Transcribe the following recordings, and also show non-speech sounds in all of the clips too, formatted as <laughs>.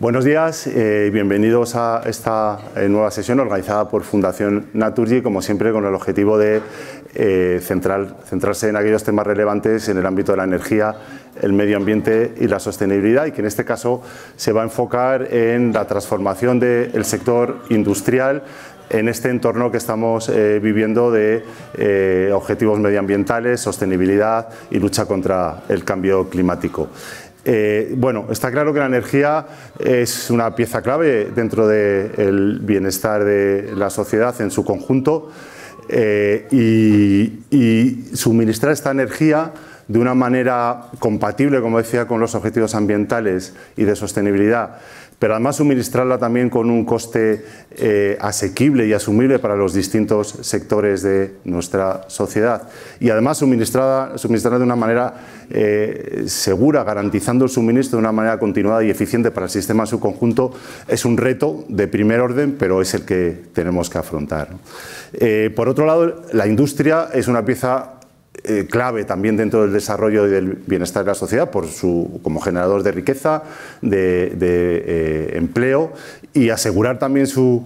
Buenos días y eh, bienvenidos a esta eh, nueva sesión organizada por Fundación Naturgy, como siempre con el objetivo de eh, centrarse en aquellos temas relevantes en el ámbito de la energía, el medio ambiente y la sostenibilidad y que en este caso se va a enfocar en la transformación del sector industrial en este entorno que estamos viviendo de objetivos medioambientales, sostenibilidad y lucha contra el cambio climático. Eh, bueno, está claro que la energía es una pieza clave dentro del bienestar de la sociedad en su conjunto eh, y suministrar esta energía de una manera compatible, como decía, con los objetivos ambientales y de sostenibilidad pero además suministrarla también con un coste eh, asequible y asumible para los distintos sectores de nuestra sociedad. Y además suministrada, suministrarla de una manera eh, segura, garantizando el suministro de una manera continuada y eficiente para el sistema en su conjunto, es un reto de primer orden, pero es el que tenemos que afrontar. Eh, por otro lado, la industria es una pieza eh, clave también dentro del desarrollo y del bienestar de la sociedad por su, como generador de riqueza, de, eh, empleo y asegurar también su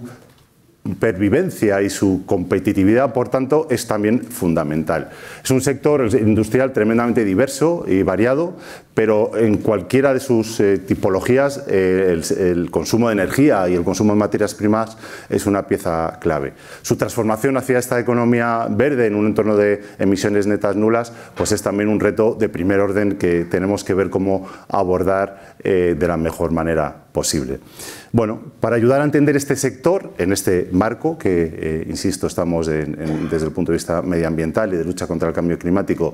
pervivencia y su competitividad, por tanto, es también fundamental. Es un sector industrial tremendamente diverso y variado, pero en cualquiera de sus eh, tipologías eh, el, consumo de energía y el consumo de materias primas es una pieza clave. Su transformación hacia esta economía verde en un entorno de emisiones netas nulas pues es también un reto de primer orden que tenemos que ver cómo abordar eh, de la mejor manera posible. Bueno, para ayudar a entender este sector en este marco, que insisto estamos desde el punto de vista medioambiental y de lucha contra el cambio climático,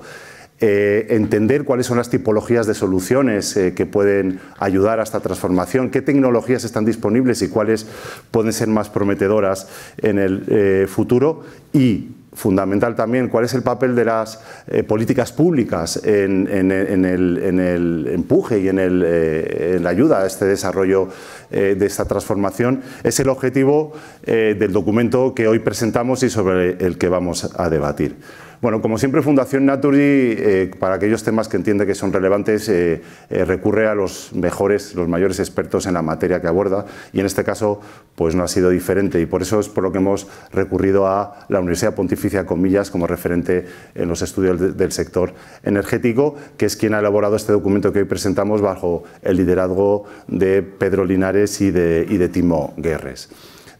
eh, entender cuáles son las tipologías de soluciones eh, que pueden ayudar a esta transformación, qué tecnologías están disponibles y cuáles pueden ser más prometedoras en el eh, futuro y fundamental también cuál es el papel de las políticas públicas en, el, empuje y en, la ayuda a este desarrollo de esta transformación, es el objetivo del documento que hoy presentamos y sobre el que vamos a debatir. Bueno, como siempre, Fundación Naturgy, eh, para aquellos temas que entiende que son relevantes, eh, eh, recurre a los mejores, los mayores expertos en la materia que aborda, y en este caso, pues no ha sido diferente, y por eso es por lo que hemos recurrido a la Universidad Pontificia Comillas como referente en los estudios del sector energético, que es quien ha elaborado este documento que hoy presentamos bajo el liderazgo de Pedro Linares y de, y de Timo Guerres.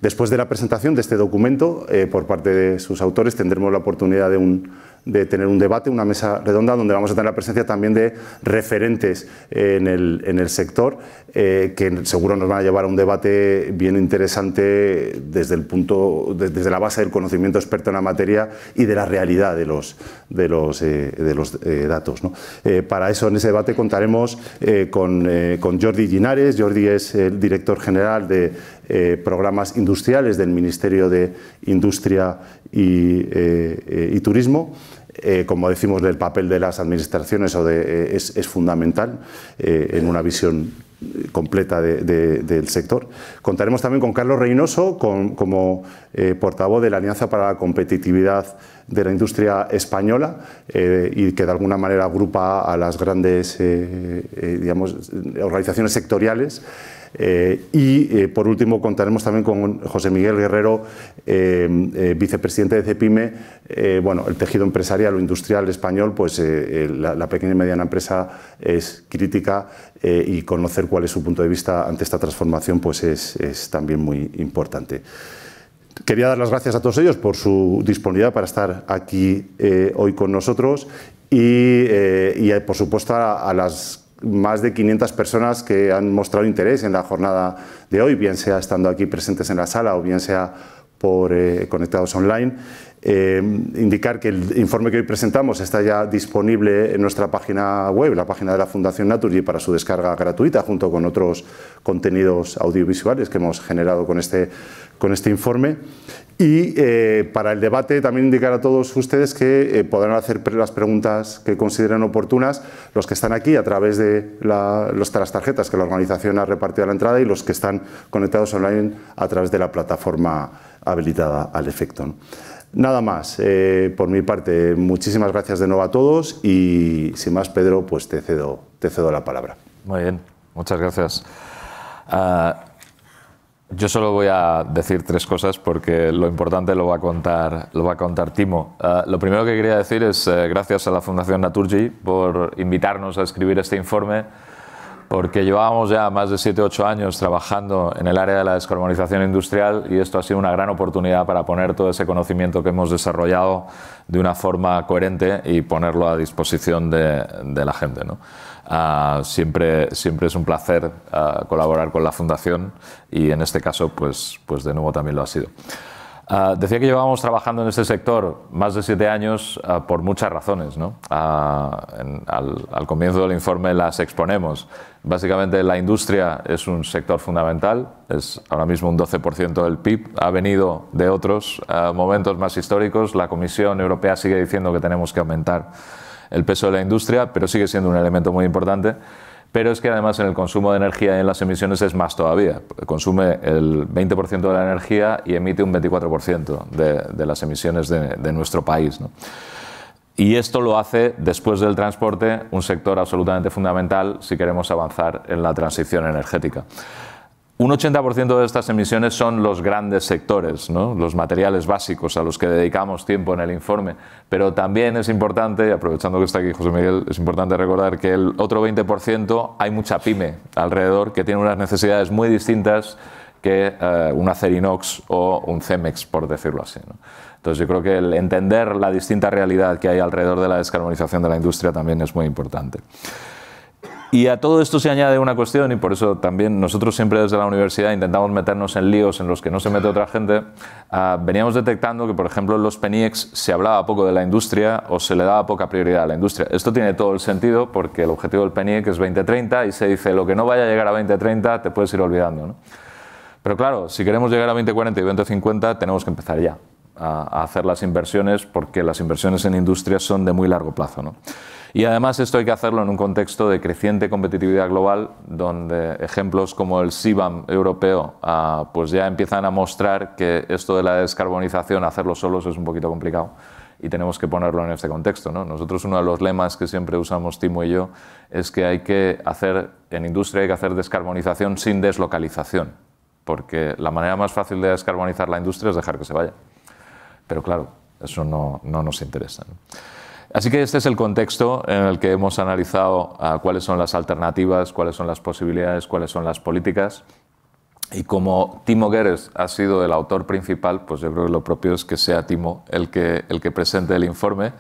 Después de la presentación de este documento, eh, por parte de sus autores, tendremos la oportunidad de un de tener un debate, una mesa redonda, donde vamos a tener la presencia también de referentes eh, en el, sector, eh, que seguro nos van a llevar a un debate bien interesante desde, el punto, desde la base del conocimiento experto en la materia y de la realidad de los, de los, eh, datos. para eso, en ese debate, contaremos con, Jordi Ginares. Jordi es el director general de programas industriales del Ministerio de Industria y Turismo. Eh, como decimos, del papel de las administraciones eh, es, fundamental eh, en una visión completa del sector. Contaremos también con Carlos Reynoso como portavoz de la Alianza para la Competitividad de la Industria Española y que de alguna manera agrupa a las grandes organizaciones sectoriales eh, y eh, por último contaremos también con José Miguel Guerrero, eh, vicepresidente de CEPIME. bueno, el tejido empresarial o industrial español, pues la, pequeña y mediana empresa es crítica y conocer cuál es su punto de vista ante esta transformación pues es, también muy importante. Quería dar las gracias a todos ellos por su disponibilidad para estar aquí hoy con nosotros y, por supuesto a, las más de 500 personas que han mostrado interés en la jornada de hoy, bien sea estando aquí presentes en la sala o bien sea por eh, conectados online. Eh, indicar que el informe que hoy presentamos está ya disponible en nuestra página web, la página de la Fundación Naturgy, para su descarga gratuita, junto con otros contenidos audiovisuales que hemos generado con este con este informe. Y eh, para el debate también indicar a todos ustedes que eh, podrán hacer las preguntas que consideren oportunas los que están aquí a través de los, las tarjetas que la organización ha repartido a la entrada y los que están conectados online a través de la plataforma habilitada al efecto. Nada más, eh, por mi parte, muchísimas gracias de nuevo a todos y sin más, Pedro, pues te cedo, te cedo la palabra. Muy bien, muchas gracias. Ah, yo solo voy a decir tres cosas porque lo importante lo va a contar, lo va a contar Timo. Eh, lo primero que quería decir es eh, gracias a la Fundación Naturgy por invitarnos a escribir este informe porque llevábamos ya más de 7-8 años trabajando en el área de la descarbonización industrial y esto ha sido una gran oportunidad para poner todo ese conocimiento que hemos desarrollado de una forma coherente y ponerlo a disposición de, la gente. ¿no? Ah, siempre, siempre es un placer ah, colaborar con la Fundación y en este caso, pues, pues de nuevo también lo ha sido. Ah, decía que llevábamos trabajando en este sector más de siete años ah, por muchas razones. Ah, al, al, comienzo del informe las exponemos. Básicamente la industria es un sector fundamental, es ahora mismo un 12% del PIB, ha venido de otros momentos más históricos. La Comisión Europea sigue diciendo que tenemos que aumentar el peso de la industria, pero sigue siendo un elemento muy importante. Pero es que además en el consumo de energía y en las emisiones es más todavía. Consume el 20% de la energía y emite un 24% de, las emisiones de, nuestro país. Y esto lo hace, después del transporte, un sector absolutamente fundamental si queremos avanzar en la transición energética. Un 80% de estas emisiones son los grandes sectores, los materiales básicos a los que dedicamos tiempo en el informe, pero también es importante, aprovechando que está aquí José Miguel, es importante recordar que el otro 20% hay mucha pyme alrededor que tiene unas necesidades muy distintas que eh, un Acerinox o un Cemex, por decirlo así. ¿no? Entonces yo creo que el entender la distinta realidad que hay alrededor de la descarbonización de la industria también es muy importante. Y a todo esto se añade una cuestión, y por eso también nosotros siempre desde la universidad intentamos meternos en líos en los que no se mete otra gente. Ah, veníamos detectando que, por ejemplo, en los PENIEX se hablaba poco de la industria o se le daba poca prioridad a la industria. Esto tiene todo el sentido porque el objetivo del PENIEC es 2030 y se dice lo que no vaya a llegar a 2030 te puedes ir olvidando. Pero claro, si queremos llegar a 2040 y 2050 tenemos que empezar ya a, hacer las inversiones porque las inversiones en industria son de muy largo plazo. ¿no? Y además esto hay que hacerlo en un contexto de creciente competitividad global, donde ejemplos como el SIBAM europeo ah, pues ya empiezan a mostrar que esto de la descarbonización, hacerlo solos es un poquito complicado y tenemos que ponerlo en este contexto. ¿no? Nosotros uno de los lemas que siempre usamos Timo y yo es que hay que hacer, en industria hay que hacer descarbonización sin deslocalización, porque la manera más fácil de descarbonizar la industria es dejar que se vaya. Pero claro, eso no, no nos interesa. Así que este es el contexto en el que hemos analizado ah, cuáles son las alternativas, cuáles son las posibilidades, cuáles son las políticas. Y como Timo guerres ha sido el autor principal, pues yo creo que lo propio es que sea Timo el que, el que presente el informe.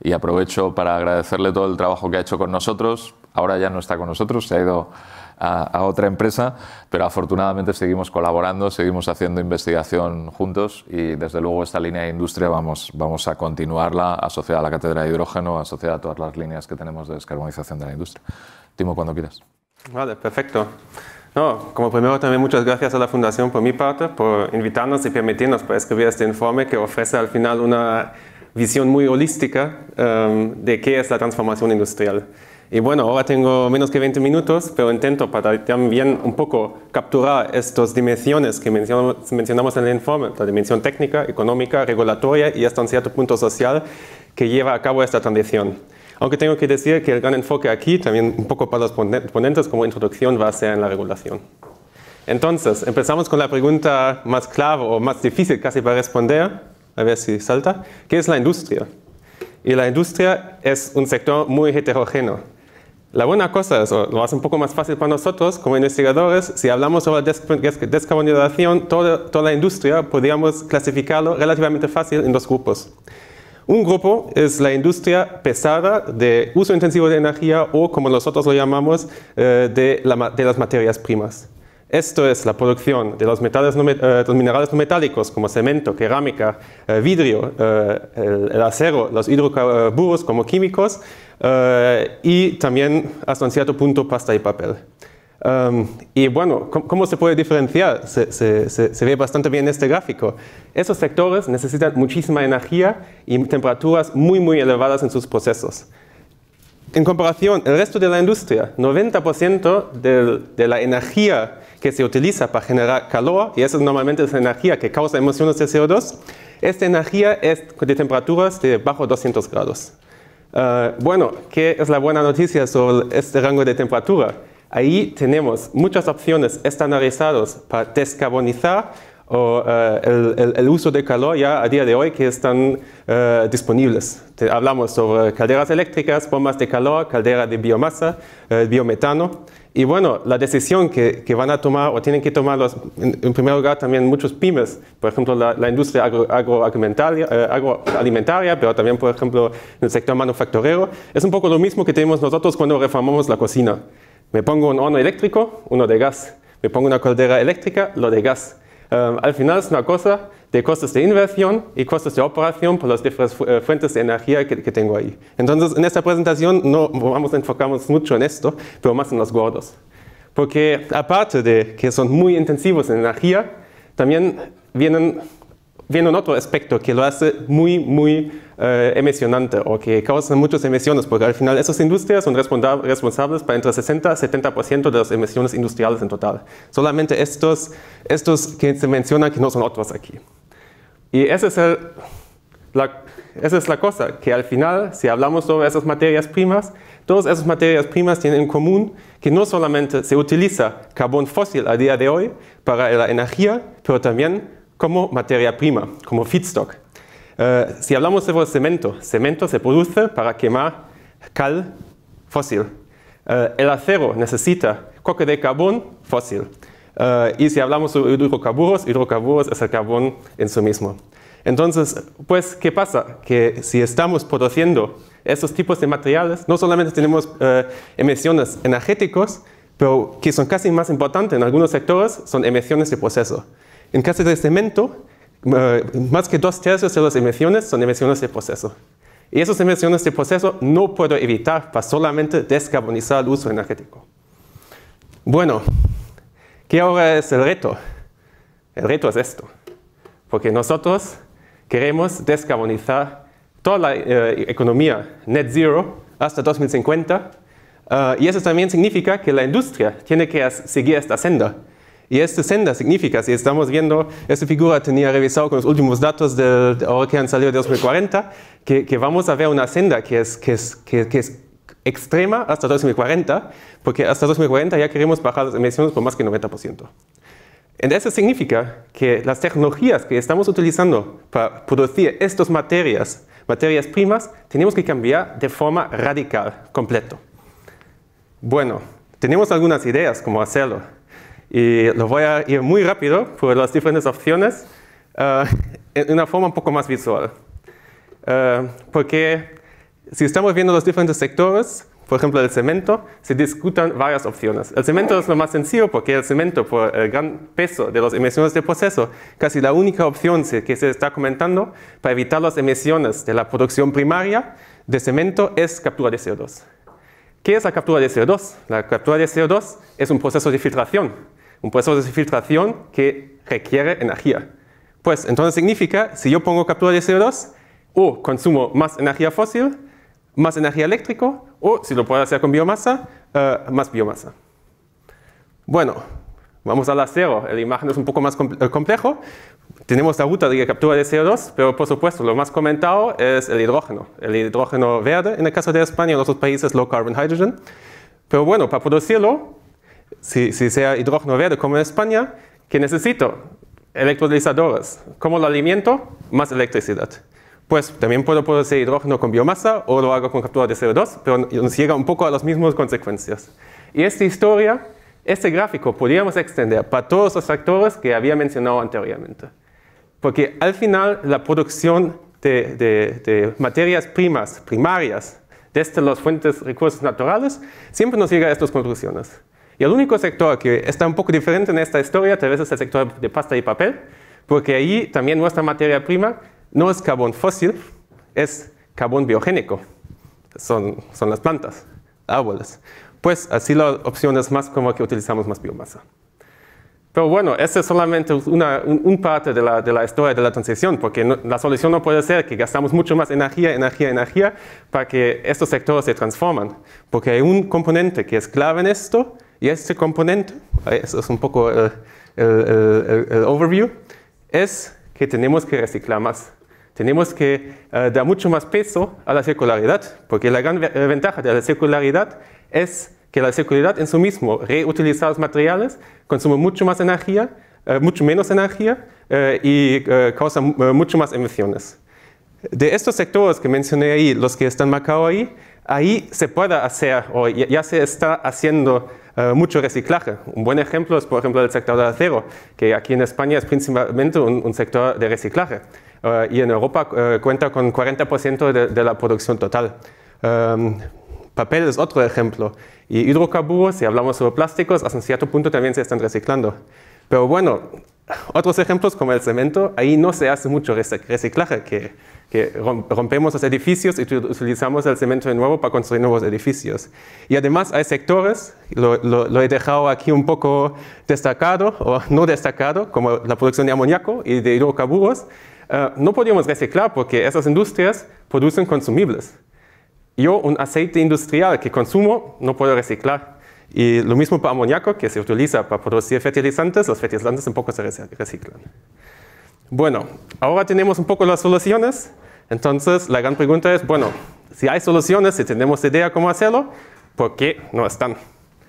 Y aprovecho para agradecerle todo el trabajo que ha hecho con nosotros. Ahora ya no está con nosotros, se ha ido a, otra empresa, pero afortunadamente seguimos colaborando, seguimos haciendo investigación juntos y desde luego esta línea de industria vamos, vamos a continuarla asociada a la cátedra de hidrógeno, asociada a todas las líneas que tenemos de descarbonización de la industria. Timo, cuando quieras. Vale, perfecto. No, como primero también muchas gracias a la Fundación por mi parte, por invitarnos y permitirnos para pues, escribir este informe que ofrece al final una visión muy holística em, de qué es la transformación industrial. Y bueno, ahora tengo menos que 20 minutos, pero intento para también un poco capturar estas dimensiones que mencionamos, mencionamos en el informe, la dimensión técnica, económica, regulatoria y hasta un cierto punto social que lleva a cabo esta transición. Aunque tengo que decir que el gran enfoque aquí, también un poco para los ponentes como introducción, va a ser en la regulación. Entonces, empezamos con la pregunta más clave o más difícil casi para responder, a ver si salta, ¿qué es la industria? Y la industria es un sector muy heterogéneo la buena cosa es, lo hace un poco más fácil para nosotros como investigadores, si hablamos sobre descarbonización, toda, la industria podríamos clasificarlo relativamente fácil en dos grupos. Un grupo es la industria pesada de uso intensivo de energía o, como nosotros lo llamamos, eh, de las materias primas. Esto es la producción de los, metales eh, los minerales no metálicos como cemento, cerámica, eh, vidrio, eh, el, acero, los hidrocarburos como químicos y también hasta un cierto punto pasta y papel. Em, y bueno, ¿cómo, se puede diferenciar? Se, ve bastante bien en este gráfico. Esos sectores necesitan muchísima energía y temperaturas muy, muy elevadas en sus procesos. En comparación, el resto de la industria, 90% de la energía que se utiliza para generar calor, y eso normalmente es la energía que causa emisiones de CO2, esta energía es de temperaturas de bajo 200 grados. Eh, bueno, ¿qué es la buena noticia sobre este rango de temperatura? Ahí tenemos muchas opciones estandarizadas para descarbonizar o eh, el, uso de calor ya a día de hoy que están eh, disponibles. hablamos sobre calderas eléctricas, bombas de calor, caldera de biomasa, eh, biometano. Y bueno, la decisión que, que, van a tomar o tienen que tomar los, en, primer lugar también muchos pymes, por ejemplo la, industria agroalimentaria, agroalimentaria, pero también por ejemplo en el sector manufacturero, es un poco lo mismo que tenemos nosotros cuando reformamos la cocina. Me pongo un horno eléctrico, uno de gas. Me pongo una caldera eléctrica, lo de gas. Ähm, al final es una cosa de costes de inversión y costes de operación por las diferentes eh, fuentes de energía que, que tengo ahí. Entonces, en esta presentación no vamos a enfocarnos mucho en esto, pero más en los gordos. Porque aparte de que son muy intensivos en energía, también vienen viene un otro aspecto que lo hace muy, muy eh, emisionante o que causa muchas emisiones, porque al final esas industrias son responsables para entre 60 y 70% de las emisiones industriales en total. Solamente estos, estos que se mencionan que no son otros aquí. Y la, esa es la cosa, que al final, si hablamos sobre esas materias primas, todas esas materias primas tienen en común que no solamente se utiliza carbón fósil a día de hoy para la energía, pero también como materia prima, como feedstock. Eh, si hablamos de cemento, cemento se produce para quemar cal fósil. Eh, el acero necesita coque de carbón fósil. Eh, y si hablamos de hidrocarburos, hidrocarburos es el carbón en sí mismo. Entonces, pues, ¿qué pasa? Que si estamos produciendo esos tipos de materiales, no solamente tenemos emisiones energéticas, pero que son casi más importantes en algunos sectores, son emisiones de proceso. En caso de cemento, eh, más que dos tercios de las emisiones son emisiones de proceso. Y esas emisiones de proceso no puedo evitar para solamente descarbonizar el uso energético. Bueno, ¿qué ahora es el reto? El reto es esto, porque nosotros queremos descarbonizar toda la eh, economía net zero hasta 2050 eh, y eso también significa que la industria tiene que seguir esta senda y esta senda significa, si estamos viendo, esta figura tenía revisado con los últimos datos del, ahora que han salido de 2040, que, vamos a ver una senda que es, que es, que, es extrema hasta 2040, porque hasta 2040 ya queremos bajar las emisiones por más que 90%. Entonces significa que las tecnologías que estamos utilizando para producir estas materias, materias primas, tenemos que cambiar de forma radical, completo. Bueno, tenemos algunas ideas cómo hacerlo. Y lo voy a ir muy rápido por las diferentes opciones eh, en una forma un poco más visual. Eh, porque si estamos viendo los diferentes sectores, por ejemplo, el cemento, se discutan varias opciones. El cemento es lo más sencillo porque el cemento, por el gran peso de las emisiones de proceso, casi la única opción que se está comentando para evitar las emisiones de la producción primaria de cemento es captura de CO2. ¿Qué es la captura de CO2? La captura de CO2 es un proceso de filtración un proceso de filtración que requiere energía. Pues entonces significa, si yo pongo captura de CO2, o consumo más energía fósil, más energía eléctrica, o si lo puedo hacer con biomasa, eh, más biomasa. Bueno, vamos al acero. La imagen es un poco más eh, complejo. Tenemos la ruta de captura de CO2, pero por supuesto lo más comentado es el hidrógeno. El hidrógeno verde, en el caso de España y en otros países, low carbon hydrogen. Pero bueno, para producirlo si, sea hidrógeno verde como en España, que necesito electrolizadores. ¿Cómo lo alimento? Más electricidad. Pues también puedo producir hidrógeno con biomasa o lo hago con captura de CO2, pero nos llega un poco a las mismas consecuencias. Y esta historia, este gráfico, podríamos extender para todos los factores que había mencionado anteriormente. Porque al final la producción de, de materias primas, primarias, desde las fuentes recursos naturales, siempre nos llega a estas conclusiones. Y el único sector que está un poco diferente en esta historia tal vez es el sector de pasta y papel, porque ahí también nuestra materia prima no es carbón fósil, es carbón biogénico. Son, las plantas, árboles. Pues así la opción es más como que utilizamos más biomasa. Pero bueno, esa es solamente una un, parte de la, historia de la transición, porque la solución no puede ser que gastamos mucho más energía, energía, energía para que estos sectores se transformen. porque hay un componente que es clave en esto, y este componente, eso es un poco eh, el, overview, es que tenemos que reciclar más. Tenemos que eh, dar mucho más peso a la circularidad, porque la gran eh, ventaja de la circularidad es que la circularidad en sí mismo, reutilizar los materiales, consume mucho más energía, mucho menos energía y causa mucho más emisiones. De estos sectores que mencioné ahí, los que están marcados ahí, ahí se puede hacer o ya, se está haciendo eh, mucho reciclaje. Un buen ejemplo es, por ejemplo, el sector del acero, que aquí en España es principalmente un, sector de reciclaje eh, y en Europa eh, cuenta con 40% de, la producción total. Em, papel es otro ejemplo y hidrocarburos, si hablamos sobre plásticos, hasta cierto punto también se están reciclando. Pero bueno, otros ejemplos como el cemento, ahí no se hace mucho reciclaje, que rompemos los edificios y utilizamos el cemento de nuevo para construir nuevos edificios. Y además hay sectores, lo, he dejado aquí un poco destacado o no destacado, como la producción de amoníaco y de hidrocarburos, eh, no podemos reciclar porque esas industrias producen consumibles. Yo un aceite industrial que consumo no puedo reciclar. Y lo mismo para amoníaco que se utiliza para producir fertilizantes, los fertilizantes tampoco se reciclan. Bueno, ahora tenemos un poco las soluciones. Entonces, la gran pregunta es, bueno, si hay soluciones, si tenemos idea cómo hacerlo, ¿por qué no están?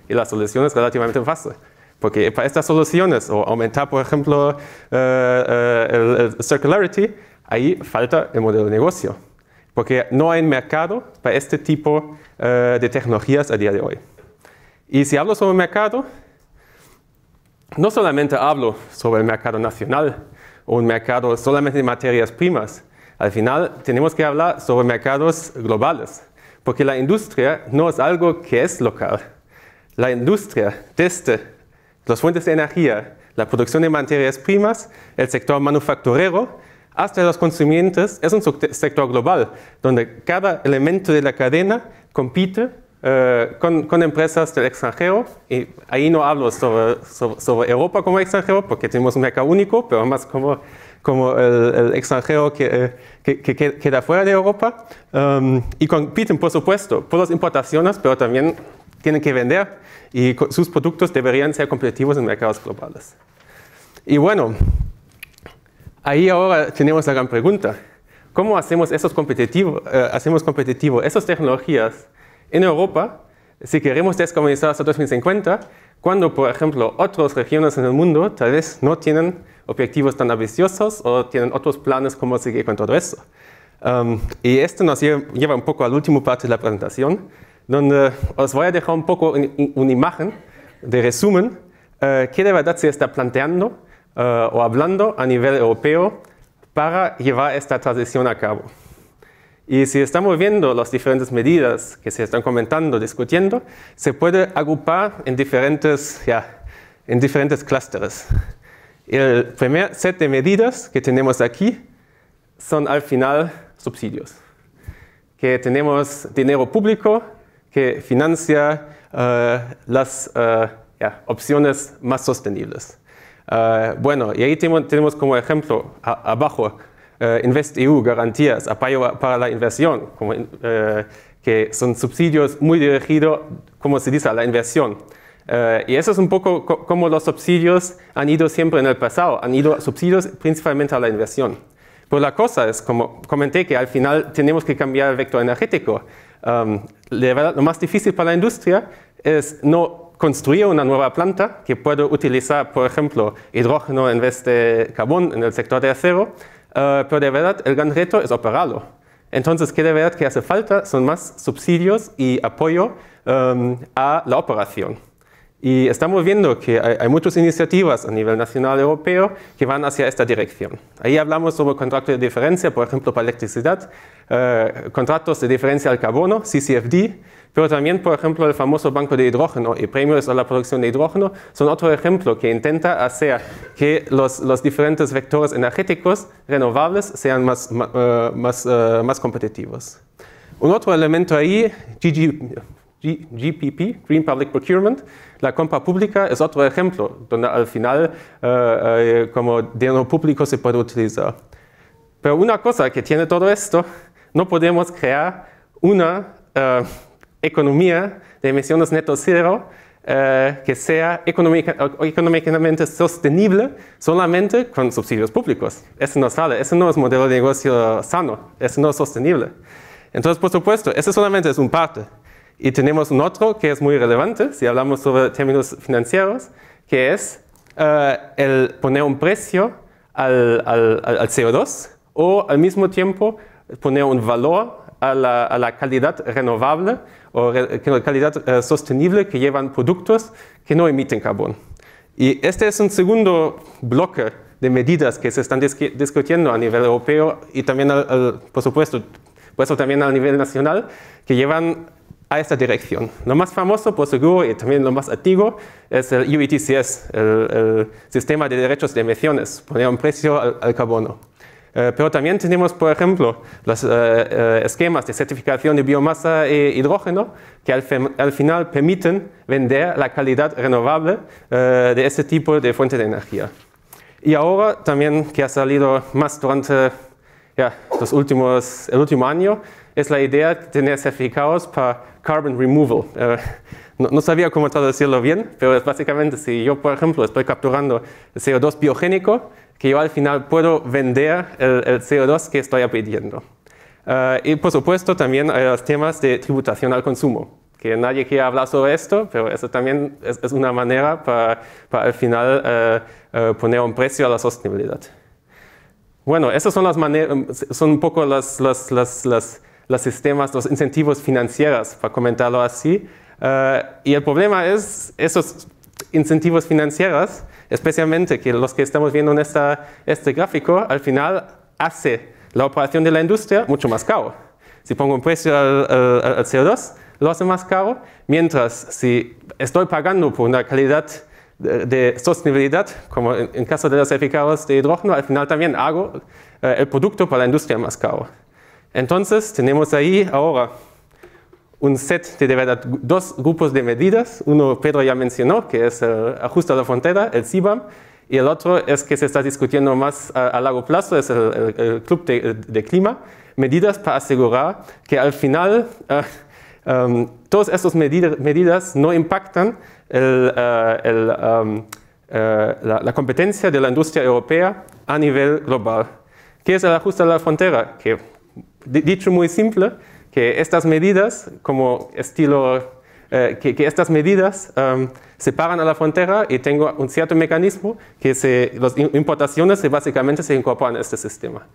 Y la solución es relativamente fácil. Porque para estas soluciones, o aumentar, por ejemplo, eh, eh, el, circularity, ahí falta el modelo de negocio. Porque no hay mercado para este tipo eh, de tecnologías a día de hoy. Y si hablo sobre mercado, no solamente hablo sobre el mercado nacional, un mercado solamente de materias primas. Al final tenemos que hablar sobre mercados globales, porque la industria no es algo que es local. La industria, desde las fuentes de energía, la producción de materias primas, el sector manufacturero, hasta los consumidores, es un sector global, donde cada elemento de la cadena compite eh, con, empresas del extranjero, y ahí no hablo sobre, sobre, Europa como extranjero, porque tenemos un mercado único, pero más como, como el, extranjero que, eh, que, queda fuera de Europa, um, y compiten, por supuesto, por las importaciones, pero también tienen que vender, y sus productos deberían ser competitivos en mercados globales. Y bueno, ahí ahora tenemos la gran pregunta. ¿Cómo hacemos, esos competitivo, eh, hacemos competitivo esas tecnologías en Europa, si queremos descarbonizar hasta 2050, cuando, por ejemplo, otras regiones en el mundo tal vez no tienen objetivos tan ambiciosos o tienen otros planes como seguir con todo eso. Um, y esto nos lleva un poco al último parte de la presentación, donde os voy a dejar un poco una imagen de resumen uh, qué de verdad se está planteando eh, o hablando a nivel europeo para llevar esta transición a cabo. Y si estamos viendo las diferentes medidas que se están comentando, discutiendo, se puede agrupar en diferentes, ya, en diferentes clústeres. El primer set de medidas que tenemos aquí son al final subsidios, que tenemos dinero público que financia eh, las eh, opciones más sostenibles. Eh, bueno, y ahí tenemos, como ejemplo abajo Äh, InvestEU garantías, apoyo para la inversión, äh, que son subsidios muy dirigidos, como se dice, a la inversión. Äh, y eso es un poco como los subsidios han ido siempre en el pasado, han ido subsidios principalmente a la inversión. Pero pues la cosa es, como comenté, que al final tenemos que cambiar el vector energético. Um, lo más difícil para la industria es no construir una nueva planta que pueda utilizar, por ejemplo, hidrógeno en vez de carbón en el sector de acero, eh, pero de verdad el gran reto es operarlo. Entonces, ¿qué de verdad que hace falta son más subsidios y apoyo em, a la operación. Y estamos viendo que hay, muchas iniciativas a nivel nacional europeo que van hacia esta dirección. Ahí hablamos sobre contratos de diferencia, por ejemplo, para electricidad, eh, contratos de diferencia al carbono, CCFD, pero también, por ejemplo, el famoso banco de hidrógeno y premios a la producción de hidrógeno son otro ejemplo que intenta hacer que los, los diferentes vectores energéticos renovables sean más, eh, más, eh, más, competitivos. Un otro elemento ahí, Gigi, GPP, Green Public Procurement. La compra pública es otro ejemplo, donde al final eh, eh, como dinero público se puede utilizar. Pero una cosa que tiene todo esto, no podemos crear una eh, economía de emisiones neto cero que sea económicamente sostenible solamente con subsidios públicos. Eso no sale, ese no es modelo de negocio sano, eso no es sostenible. Entonces, por supuesto, eso solamente es un parte. Y tenemos un otro que es muy relevante, si hablamos sobre términos financieros, que es eh, el poner un precio al, al, al, CO2 o al mismo tiempo poner un valor a la, a la calidad renovable o la calidad eh, sostenible que llevan productos que no emiten carbón. Y este es un segundo bloque de medidas que se están discutiendo a nivel europeo y también, al, por supuesto, por también a nivel nacional, que llevan a esta dirección. Lo más famoso, por pues, seguro, y también lo más antiguo, es el UETCS, el, Sistema de Derechos de Emisiones, poner un precio al, carbono. Eh, pero también tenemos, por ejemplo, los eh, eh, esquemas de certificación de biomasa e hidrógeno, que al, final permiten vender la calidad renovable de este tipo de fuente de energía. Y ahora también que ha salido más durante los últimos, el último año, es la idea de tener certificados para carbon removal. Eh, no, sabía cómo traducirlo bien, pero es básicamente si yo, por ejemplo, estoy capturando CO2 biogénico, que yo al final puedo vender el, CO2 que estoy pidiendo. Eh, y por supuesto también hay los temas de tributación al consumo, que nadie quiere hablar sobre esto, pero eso también es, una manera para, al final eh, poner un precio a la sostenibilidad. Bueno, esas son las son un poco las los sistemas, los incentivos financieros, para comentarlo así. Eh, y el problema es esos incentivos financieros, especialmente que los que estamos viendo en esta, este gráfico, al final hace la operación de la industria mucho más caro. Si pongo un precio al, CO2, lo hace más caro, mientras si estoy pagando por una calidad de, sostenibilidad, como en, caso de los certificados de hidrógeno, al final también hago eh, el producto para la industria más caro. Entonces tenemos ahí ahora un set de, de verdad, dos grupos de medidas. Uno Pedro ya mencionó, que es el ajuste a la frontera, el CIBAM, y el otro es que se está discutiendo más a, largo plazo, es el, Club de, Clima, medidas para asegurar que al final eh, um, todas estas medidas no impactan eh, um, eh, la, competencia de la industria europea a nivel global. ¿Qué es el ajuste a la frontera? Que dicho muy simple, que estas medidas, como eh, que, estas medidas se paran a la frontera y tengo un cierto mecanismo que las importaciones básicamente se incorporan a este sistema.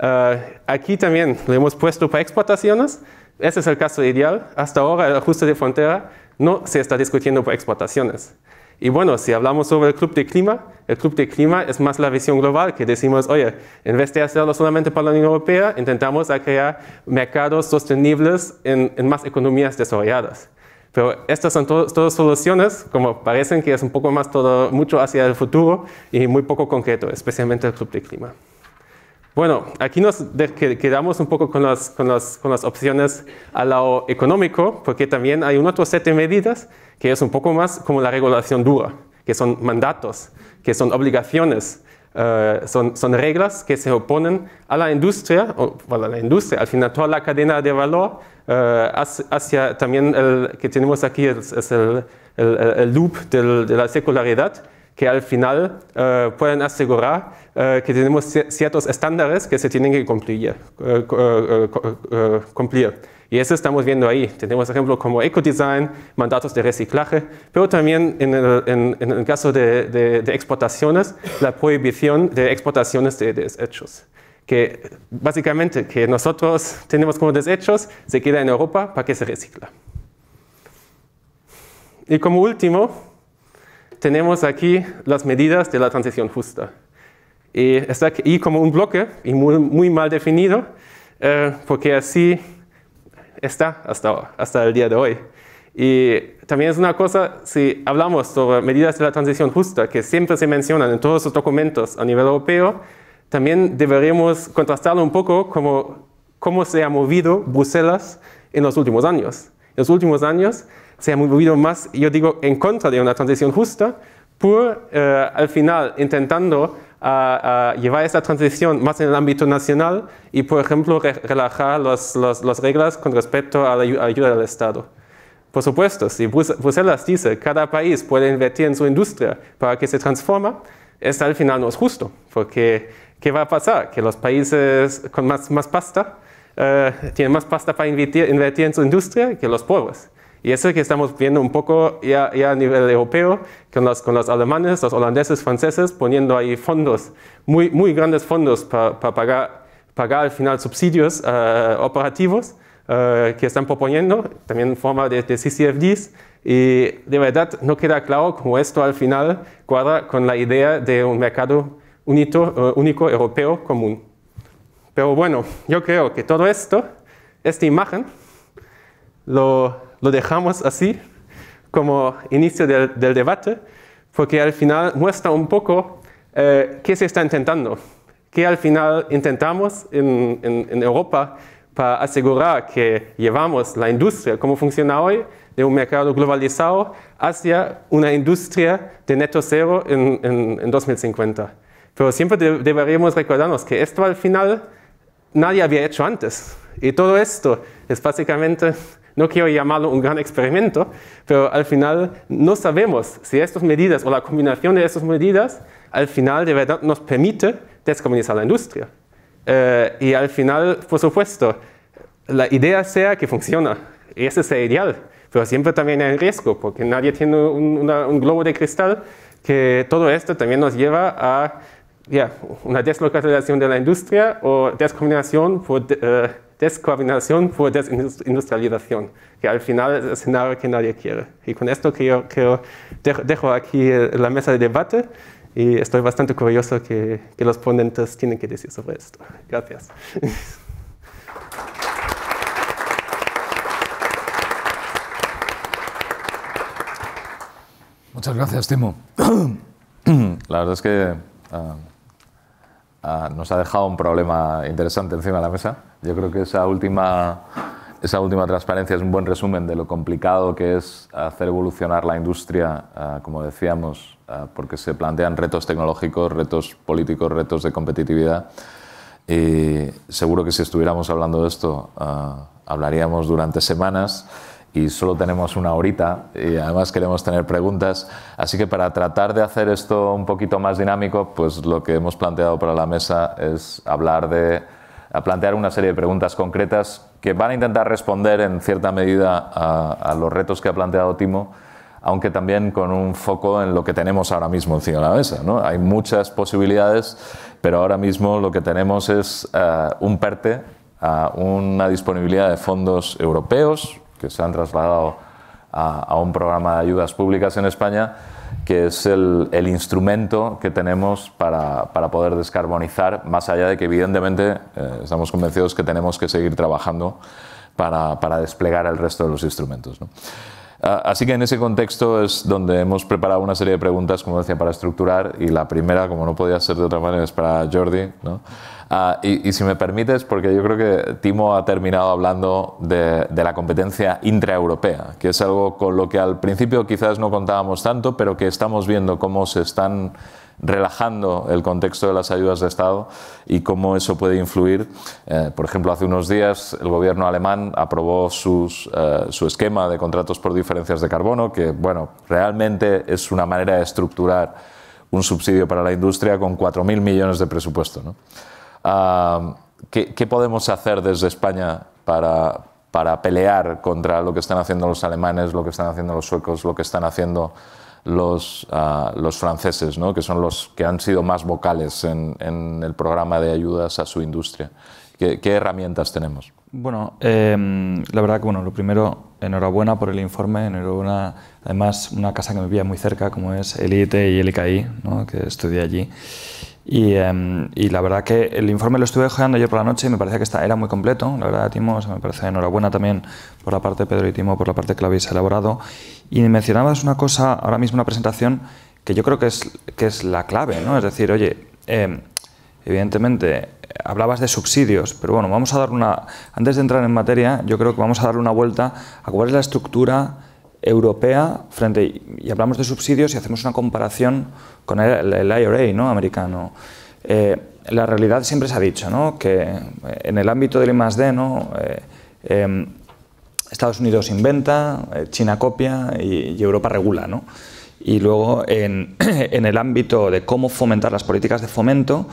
Eh, aquí también lo hemos puesto para exportaciones, ese es el caso ideal. Hasta ahora el ajuste de frontera no se está discutiendo por exportaciones. Y bueno, si hablamos sobre el club de clima, el club de clima es más la visión global que decimos, oye, en vez de hacerlo solamente para la Unión Europea, intentamos crear mercados sostenibles en, más economías desarrolladas. Pero estas son todas soluciones, como parecen que es un poco más todo, mucho hacia el futuro y muy poco concreto, especialmente el club de clima. Bueno, aquí nos quedamos un poco con las, opciones al lado económico, porque también hay un otro set de medidas que es un poco más como la regulación dura, que son mandatos, que son obligaciones, eh, son, reglas que se oponen a la industria, o, bueno, a la industria, al final toda la cadena de valor, eh, hacia, también el que tenemos aquí, es, el, loop de la secularidad, que al final eh, pueden asegurar eh, que tenemos ciertos estándares que se tienen que eh, cumplir, Y eso estamos viendo ahí. Tenemos ejemplos como ecodesign, mandatos de reciclaje, pero también en el, caso de, de, exportaciones, la prohibición de exportaciones de desechos que básicamente que nosotros tenemos como desechos se queda en Europa para que se recicla. Y como último, tenemos aquí las medidas de la transición justa. Y está como un bloque y muy, mal definido, eh, porque así está hasta, hasta el día de hoy. Y también es una cosa, si hablamos sobre medidas de la transición justa, que siempre se mencionan en todos los documentos a nivel europeo, también deberíamos contrastarlo un poco como cómo se ha movido Bruselas en los últimos años. En los últimos años se ha movido más, yo digo, en contra de una transición justa, por eh, al final intentando ah, ah, llevar esta transición más en el ámbito nacional y, por ejemplo, relajar las reglas con respecto a la ayuda del Estado. Por supuesto, si Bruselas dice cada país puede invertir en su industria para que se transforma, esto al final no es justo, porque ¿qué va a pasar? Que los países con más, más pasta eh, tienen más pasta para invertir, invertir en su industria que los pobres. Y eso que estamos viendo un poco ya, a nivel europeo, con los, con los alemanes, los holandeses, franceses, poniendo ahí fondos, muy, muy grandes fondos para pagar, pagar al final subsidios eh, operativos eh, que están proponiendo, también en forma de, CCFDs. Y de verdad no queda claro cómo esto al final cuadra con la idea de un mercado eh, único europeo común. Pero bueno, yo creo que todo esto, esta imagen, lo lo dejamos así como inicio del, debate, porque al final muestra un poco eh, qué se está intentando, qué al final intentamos en, Europa para asegurar que llevamos la industria, como funciona hoy, de un mercado globalizado hacia una industria de neto cero en, 2050. Pero siempre deberíamos recordarnos que esto al final nadie había hecho antes. Y todo esto es básicamente no quiero llamarlo un gran experimento, pero al final no sabemos si estas medidas o la combinación de estas medidas al final de verdad nos permite descomunizar la industria. Eh, y al final, por supuesto, la idea sea que funciona, y ese sea ideal, pero siempre también hay riesgo, porque nadie tiene un, globo de cristal que todo esto también nos lleva a una deslocalización de la industria o descombinación por... Eh, descoordinación por desindustrialización, que al final es el escenario que nadie quiere. Y con esto creo, creo dejo aquí eh, la mesa de debate y estoy bastante curioso que, los ponentes tienen que decir sobre esto. Gracias. Muchas gracias, Timo. La verdad es que ah, Ah, nos ha dejado un problema interesante encima de la mesa. Yo creo que esa última, esa última transparencia es un buen resumen de lo complicado que es hacer evolucionar la industria, ah, como decíamos, ah, porque se plantean retos tecnológicos, retos políticos, retos de competitividad. Y seguro que si estuviéramos hablando de esto, hablaríamos durante semanas y solo tenemos una horita y además queremos tener preguntas. Así que para tratar de hacer esto un poquito más dinámico, pues lo que hemos planteado para la mesa es hablar de plantear una serie de preguntas concretas que van a intentar responder en cierta medida a, los retos que ha planteado Timo, aunque también con un foco en lo que tenemos ahora mismo encima de la mesa. Hay muchas posibilidades, pero ahora mismo lo que tenemos es eh, un PERTE, a eh, una disponibilidad de fondos europeos, que se han trasladado a, un programa de ayudas públicas en España, que es el, instrumento que tenemos para, para, poder descarbonizar, más allá de que evidentemente eh, estamos convencidos que tenemos que seguir trabajando para, para desplegar el resto de los instrumentos. Así que en ese contexto es donde hemos preparado una serie de preguntas, como decía, para estructurar. Y la primera, como no podía ser de otra manera, es para Jordi. ¿no? Ah, y, si me permites, porque yo creo que Timo ha terminado hablando de, la competencia intraeuropea, que es algo con lo que al principio quizás no contábamos tanto, pero que estamos viendo cómo se están relajando el contexto de las ayudas de Estado y cómo eso puede influir. Eh, por ejemplo, hace unos días el gobierno alemán aprobó eh, su esquema de contratos por diferencias de carbono, que bueno, realmente es una manera de estructurar un subsidio para la industria con 4.000 millones de presupuesto. ¿no? ¿qué, podemos hacer desde España para, para pelear contra lo que están haciendo los alemanes, lo que están haciendo los suecos, lo que están haciendo los, ah, los franceses, ¿no? que son los que han sido más vocales en, el programa de ayudas a su industria? ¿Qué, herramientas tenemos? Bueno, em, la verdad que bueno, lo primero, enhorabuena por el informe, enhorabuena además una casa que me pilla muy cerca como es el IIT y el ICAI, ¿no? que estudié allí. Em, y, la verdad que el informe lo estuve dejando ayer por la noche y me parecía que era muy completo. La verdad, Timo, me parece enhorabuena también por la parte de Pedro y Timo, por la parte que lo habéis elaborado. Y mencionabas una cosa, ahora mismo una presentación, que yo creo que es, que es la clave, ¿no? Es decir, oye, em, evidentemente, hablabas de subsidios, pero bueno, vamos a dar una, antes de entrar en materia, yo creo que vamos a darle una vuelta a cuál es la estructura europea frente, y hablamos de subsidios y hacemos una comparación con el, IRA ¿no? americano. Eh, la realidad siempre se ha dicho ¿no? que eh, en el ámbito del I+.D. ¿no? Eh, em, Estados Unidos inventa, China copia y, Europa regula. ¿no? Y luego en, <clears throat> en, el ámbito de cómo fomentar las políticas de fomento,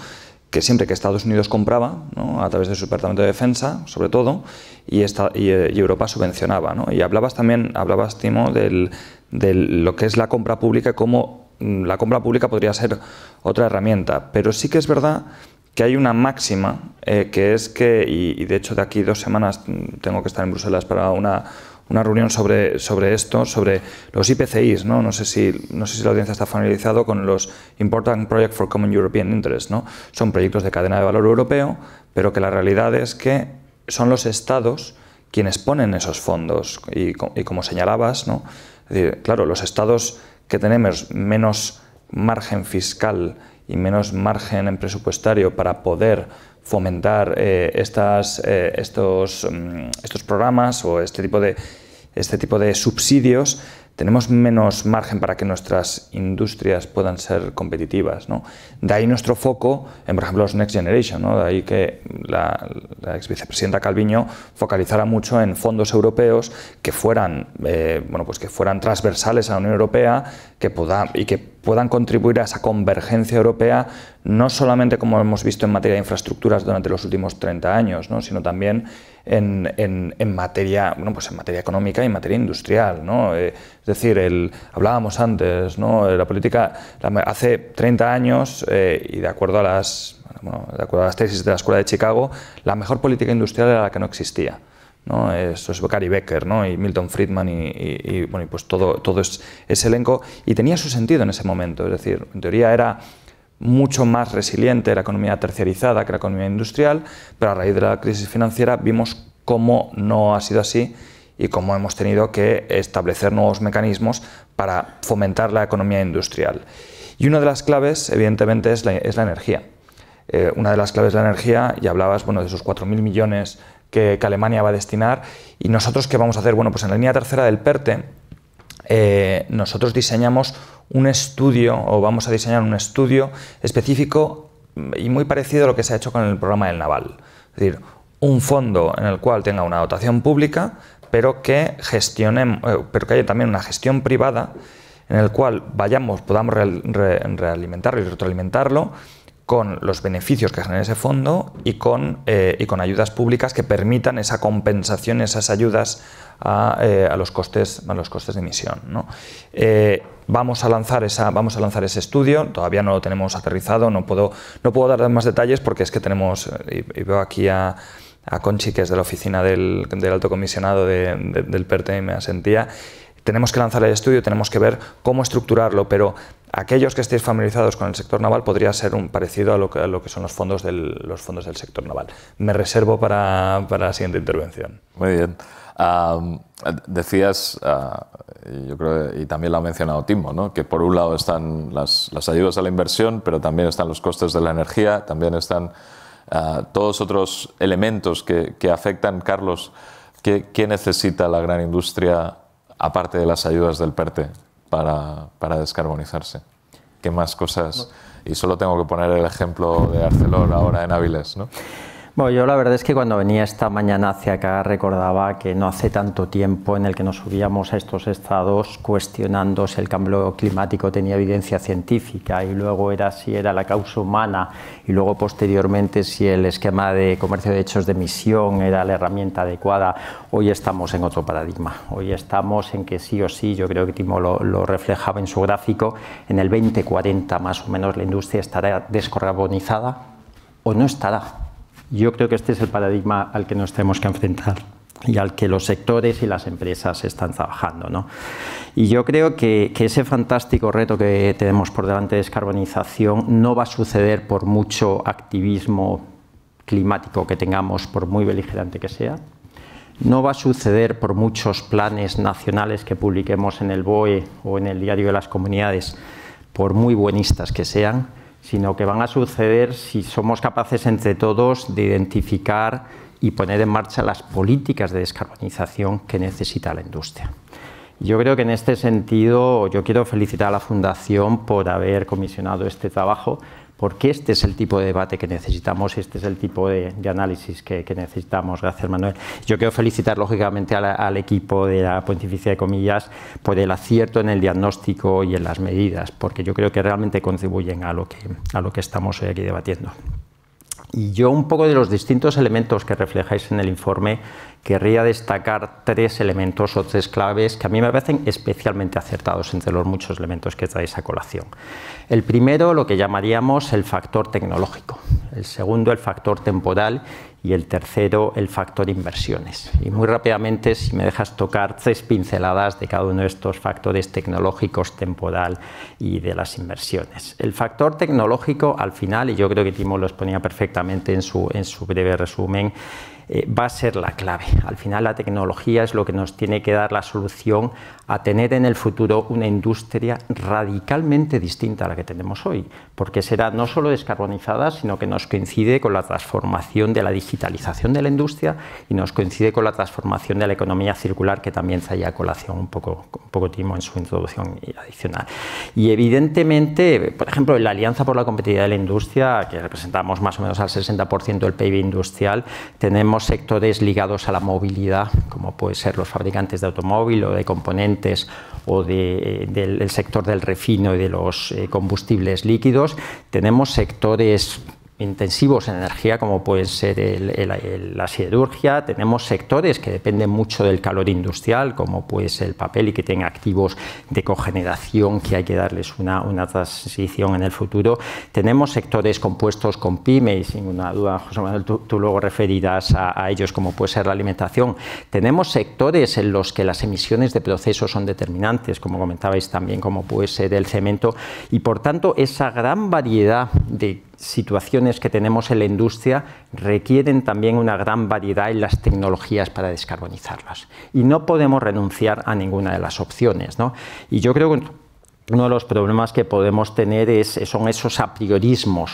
que siempre que Estados Unidos compraba, a través de su Departamento de Defensa, sobre todo, y, Europa subvencionaba. ¿no? Y hablabas también, hablabas, Timo, de lo que es la compra pública, y cómo mm, la compra pública podría ser otra herramienta. Pero sí que es verdad que hay una máxima, eh, que es que, y de hecho de aquí dos semanas mm, tengo que estar en Bruselas para una una reunión sobre, sobre esto, sobre los IPCIs, ¿no? No sé, si, no sé si la audiencia está familiarizado con los Important Project for Common European Interest, ¿no? Son proyectos de cadena de valor europeo, pero que la realidad es que son los estados quienes ponen esos fondos. Y, como señalabas, ¿no? claro, los estados que tenemos menos margen fiscal y menos margen en presupuestario para poder fomentar eh, estas, eh, estos, mm, estos programas o este tipo de, este tipo de subsidios, tenemos menos margen para que nuestras industrias puedan ser competitivas. De ahí nuestro foco en, por ejemplo, los Next Generation. De ahí que la, la ex vicepresidenta Calviño focalizara mucho en fondos europeos que fueran, eh, bueno, pues que fueran transversales a la Unión Europea que y que puedan contribuir a esa convergencia europea, no solamente como hemos visto en materia de infraestructuras durante los últimos 30 años, sino también en, materia, pues en materia económica y en materia industrial. ¿no? Eh, es decir, el, hablábamos antes, ¿no? Eh, la política hace 30 años, eh, y de acuerdo, a las, acuerdo a las tesis de la Escuela de Chicago, la mejor política industrial era la que no existía. ¿no? Eso es Gary Becker, ¿no? Y Milton Friedman y, bueno, pues todo, todo ese elenco. Y tenía su sentido en ese momento, es decir, en teoría era mucho más resiliente la economía terciarizada que la economía industrial, pero a raíz de la crisis financiera vimos cómo no ha sido así y cómo hemos tenido que establecer nuevos mecanismos para fomentar la economía industrial. Y una de las claves, evidentemente, es la, es la energía. Eh, una de las claves de la energía, y hablabas bueno, de esos 4.000 millones que, que Alemania va a destinar, y nosotros qué vamos a hacer. Bueno, pues en la línea tercera del PERTE, eh, nosotros diseñamos un estudio o vamos a diseñar un estudio específico y muy parecido a lo que se ha hecho con el programa del Naval. Es decir, un fondo en el cual tenga una dotación pública, pero que gestione, eh, pero que haya también una gestión privada en el cual vayamos, podamos realimentarlo y retroalimentarlo con los beneficios que genera ese fondo y con, eh, y con ayudas públicas que permitan esa compensación, esas ayudas eh, a, los, costes, a los costes de emisión. ¿no? Eh, vamos, a lanzar esa, vamos a lanzar ese estudio, todavía no lo tenemos aterrizado, no puedo, no puedo dar más detalles porque es que tenemos, eh, y, veo aquí a, a Conchi, que es de la oficina del, del alto comisionado del PERTE, y me asentía, tenemos que lanzar el estudio, tenemos que ver cómo estructurarlo, pero aquellos que estéis familiarizados con el sector naval podría ser un parecido a lo que, a lo que son los fondos, del, los fondos del sector naval. Me reservo para, para la siguiente intervención. Muy bien decías, ah, yo creo, y también lo ha mencionado Timo, ¿no? que por un lado están las, ayudas a la inversión, pero también están los costes de la energía, también están ah, todos otros elementos que, afectan. Carlos, ¿qué, necesita la gran industria, aparte de las ayudas del PERTE, para, descarbonizarse? ¿Qué más cosas? Y solo tengo que poner el ejemplo de Arcelor ahora en Áviles, ¿no? Bueno, yo la verdad es que cuando venía esta mañana hacia acá recordaba que no hace tanto tiempo en el que nos subíamos a estos estados cuestionando si el cambio climático tenía evidencia científica y luego era si era la causa humana y luego posteriormente si el esquema de comercio de hechos de emisión era la herramienta adecuada. Hoy estamos en otro paradigma. Hoy estamos en que sí o sí, yo creo que Timo lo, lo reflejaba en su gráfico, en el 2040 más o menos la industria estará descarbonizada o no estará yo creo que este es el paradigma al que nos tenemos que enfrentar y al que los sectores y las empresas están trabajando. ¿no? Y yo creo que, que, ese fantástico reto que tenemos por delante de descarbonización no va a suceder por mucho activismo climático que tengamos, por muy beligerante que sea. No va a suceder por muchos planes nacionales que publiquemos en el BOE o en el Diario de las Comunidades, por muy buenistas que sean sino que van a suceder si somos capaces entre todos de identificar y poner en marcha las políticas de descarbonización que necesita la industria. Yo creo que en este sentido yo quiero felicitar a la Fundación por haber comisionado este trabajo, porque este es el tipo de debate que necesitamos, este es el tipo de, análisis que, necesitamos. Gracias, Manuel. Yo quiero felicitar, lógicamente, al equipo de la Pontificia de Comillas por el acierto en el diagnóstico y en las medidas, porque yo creo que realmente contribuyen a lo que, a lo que estamos hoy aquí debatiendo. Y yo un poco de los distintos elementos que reflejáis en el informe, querría destacar tres elementos o tres claves que a mí me parecen especialmente acertados entre los muchos elementos que traéis a colación. El primero, lo que llamaríamos el factor tecnológico. El segundo, el factor temporal y el tercero el factor inversiones. Y muy rápidamente, si me dejas tocar tres pinceladas de cada uno de estos factores tecnológicos, temporal y de las inversiones. El factor tecnológico al final, y yo creo que Timo lo exponía perfectamente en su, en su breve resumen, eh, va a ser la clave. Al final la tecnología es lo que nos tiene que dar la solución a tener en el futuro una industria radicalmente distinta a la que tenemos hoy, porque será no solo descarbonizada, sino que nos coincide con la transformación de la digitalización de la industria y nos coincide con la transformación de la economía circular que también se haya colación un poco, un poco Timo en su introducción adicional. Y evidentemente, por ejemplo, en la Alianza por la Competitividad de la Industria, que representamos más o menos al 60% del PIB industrial, tenemos sectores ligados a la movilidad, como puede ser los fabricantes de automóvil o de componentes o eh, del sector del refino y de los eh, combustibles líquidos. Tenemos sectores intensivos en energía como puede ser la siderurgia, tenemos sectores que dependen mucho del calor industrial como puede ser el papel y que tienen activos de cogeneración que hay que darles una, transición en el futuro, tenemos sectores compuestos con pyme y sin una duda José Manuel tú, luego referirás a, a, ellos como puede ser la alimentación, tenemos sectores en los que las emisiones de procesos son determinantes como comentabais también como puede ser el cemento y por tanto esa gran variedad de situaciones que tenemos en la industria requieren también una gran variedad en las tecnologías para descarbonizarlas. Y no podemos renunciar a ninguna de las opciones. ¿no? Y yo creo que uno de los problemas que podemos tener es, son esos a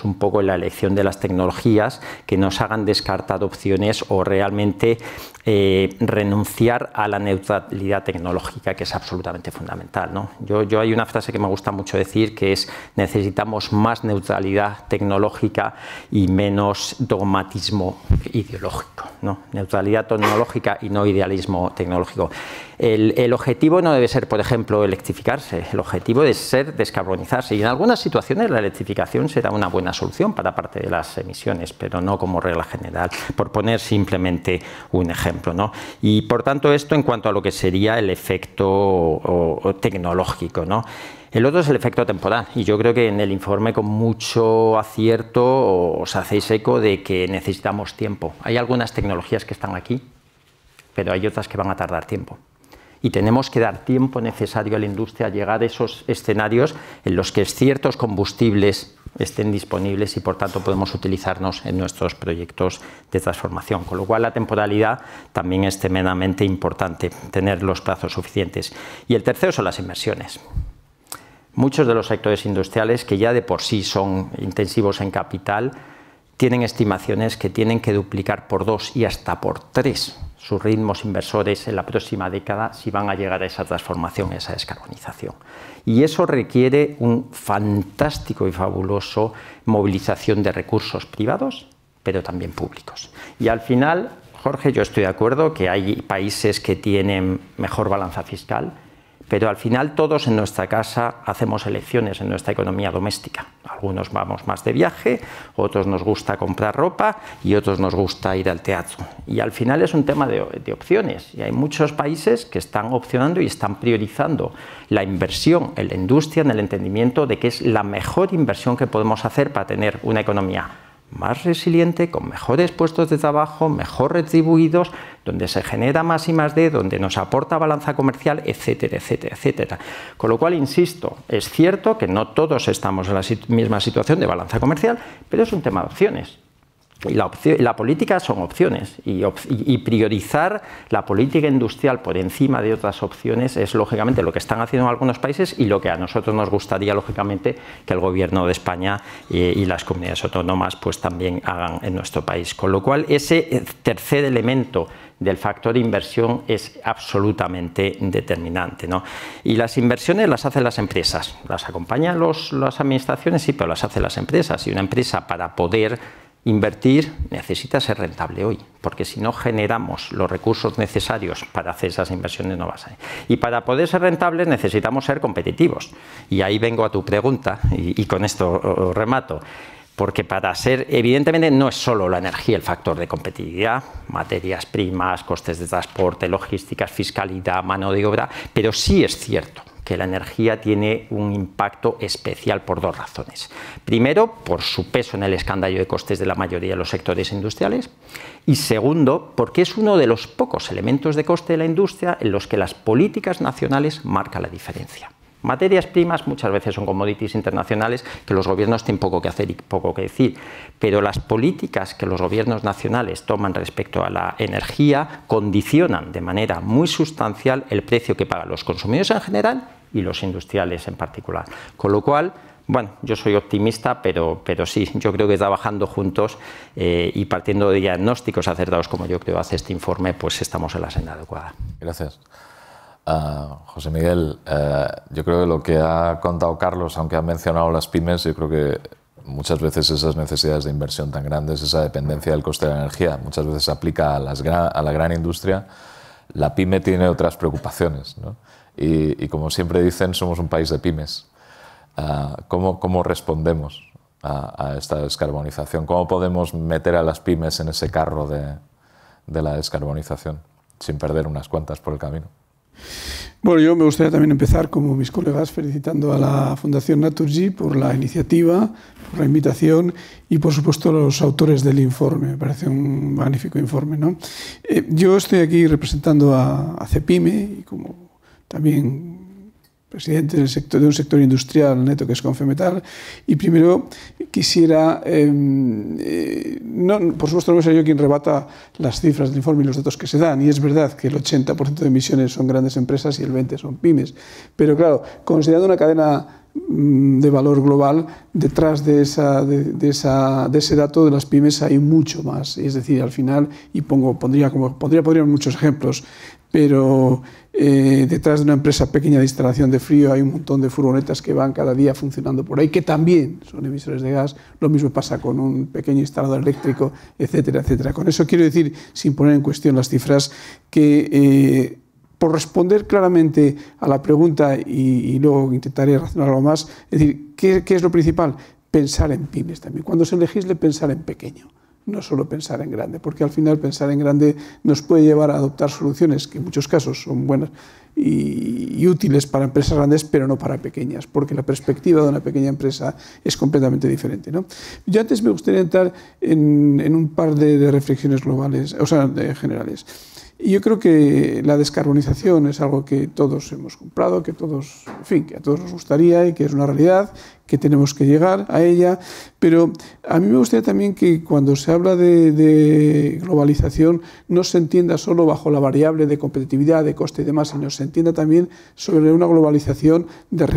un poco en la elección de las tecnologías que nos hagan descartar opciones o realmente eh, renunciar a la neutralidad tecnológica que es absolutamente fundamental. Yo, hay una frase que me gusta mucho decir que es necesitamos más neutralidad tecnológica y menos dogmatismo ideológico. Neutralidad tecnológica y no idealismo tecnológico. El, objetivo no debe ser, por ejemplo, electrificarse, el objetivo debe ser descarbonizarse. Y en algunas situaciones la electrificación será una buena solución para parte de las emisiones, pero no como regla general, por poner simplemente un ejemplo. ¿no? Y por tanto, esto en cuanto a lo que sería el efecto tecnológico. ¿no? El otro es el efecto temporal y yo creo que en el informe con mucho acierto os hacéis eco de que necesitamos tiempo. Hay algunas tecnologías que están aquí, pero hay otras que van a tardar tiempo y tenemos que dar tiempo necesario a la industria a llegar a esos escenarios en los que ciertos combustibles estén disponibles y por tanto podemos utilizarnos en nuestros proyectos de transformación. Con lo cual la temporalidad también es tremendamente importante, tener los plazos suficientes. Y el tercero son las inversiones. Muchos de los sectores industriales que ya de por sí son intensivos en capital, tienen estimaciones que tienen que duplicar por dos y hasta por tres sus ritmos inversores en la próxima década si van a llegar a esa transformación, a esa descarbonización. Y eso requiere un fantástico y fabuloso movilización de recursos privados, pero también públicos. Y al final, Jorge, yo estoy de acuerdo que hay países que tienen mejor balanza fiscal, pero al final todos en nuestra casa hacemos elecciones en nuestra economía doméstica. Algunos vamos más de viaje, otros nos gusta comprar ropa y otros nos gusta ir al teatro. Y al final es un tema de, opciones. Y hay muchos países que están opcionando y están priorizando la inversión en la industria, en el entendimiento de que es la mejor inversión que podemos hacer para tener una economía más resiliente, con mejores puestos de trabajo, mejor retribuidos, donde se genera más y más de, donde nos aporta balanza comercial, etcétera, etcétera, etcétera. Con lo cual, insisto, es cierto que no todos estamos en la misma situación de balanza comercial, pero es un tema de opciones la, la, política son opciones y, priorizar la política industrial por encima de otras opciones es lógicamente lo que están haciendo algunos países y lo que a nosotros nos gustaría lógicamente que el gobierno de España eh, y, las comunidades autónomas pues también hagan en nuestro país. Con lo cual ese eh, tercer elemento del factor inversión es absolutamente determinante. ¿no? Y las inversiones las hacen las empresas, las acompañan los, las administraciones, sí, pero las hacen las empresas. Y una empresa para poder Invertir necesita ser rentable hoy, porque si no generamos los recursos necesarios para hacer esas inversiones no vas a... Y para poder ser rentables necesitamos ser competitivos. Y ahí vengo a tu pregunta y, y con esto remato. Porque para ser, evidentemente, no es solo la energía el factor de competitividad, materias primas, costes de transporte, logísticas, fiscalidad, mano de obra, pero sí es cierto que la energía tiene un impacto especial por dos razones. Primero, por su peso en el escándalo de costes de la mayoría de los sectores industriales. Y segundo, porque es uno de los pocos elementos de coste de la industria en los que las políticas nacionales marcan la diferencia. Materias primas muchas veces son commodities internacionales que los gobiernos tienen poco que hacer y poco que decir, pero las políticas que los gobiernos nacionales toman respecto a la energía condicionan de manera muy sustancial el precio que pagan los consumidores en general y los industriales en particular. Con lo cual, bueno, yo soy optimista, pero, pero sí, yo creo que trabajando juntos eh, y partiendo de diagnósticos acertados como yo creo hace este informe, pues estamos en la senda adecuada. Gracias. José Miguel, eh, yo creo que lo que ha contado Carlos, aunque ha mencionado las pymes, yo creo que muchas veces esas necesidades de inversión tan grandes, esa dependencia del coste de la energía, muchas veces se aplica a, la gran industria. La pyme tiene otras preocupaciones. Y, como siempre dicen, somos un país de pymes. Ah, ¿cómo, respondemos a, esta descarbonización? ¿Cómo podemos meter a las pymes en ese carro de, de la descarbonización sin perder unas cuantas por el camino? Bueno, yo me gustaría también empezar, como mis colegas, felicitando a la Fundación Naturgy por la iniciativa, por la invitación y, por supuesto, a los autores del informe. Me parece un magnífico informe. ¿no? Eh, yo estoy aquí representando a, a CEPIME y, como también presidente del sector, de un sector industrial neto que es Confemetal, y primero quisiera, em, eh, no, por supuesto no voy yo quien rebata las cifras del informe y los datos que se dan, y es verdad que el 80% de emisiones son grandes empresas y el 20% son pymes, pero claro, considerando una cadena mm, de valor global, detrás de, esa, esa, de ese dato de las pymes hay mucho más. Es decir, al final, y pongo, pondría, como, pondría, pondría muchos ejemplos, pero eh, detrás de una empresa pequeña de instalación de frío hay un montón de furgonetas que van cada día funcionando por ahí, que también son emisores de gas. Lo mismo pasa con un pequeño instalador eléctrico, etcétera, etcétera. Con eso quiero decir, sin poner en cuestión las cifras, que eh, por responder claramente a la pregunta y, luego intentaré razonar algo más, es decir, ¿qué, ¿qué es lo principal? Pensar en pymes también. Cuando se legisle, pensar en pequeño no solo pensar en grande, porque al final pensar en grande nos puede llevar a adoptar soluciones que en muchos casos son buenas y, útiles para empresas grandes, pero no para pequeñas, porque la perspectiva de una pequeña empresa es completamente diferente. ¿no? Yo antes me gustaría entrar en, un par de, reflexiones globales, o sea, de, generales yo creo que la descarbonización es algo que todos hemos comprado, que todos, en fin, que a todos nos gustaría y que es una realidad, que tenemos que llegar a ella. Pero a mí me gustaría también que cuando se habla de, globalización no se entienda solo bajo la variable de competitividad, de coste y demás, sino se entienda también sobre una globalización de,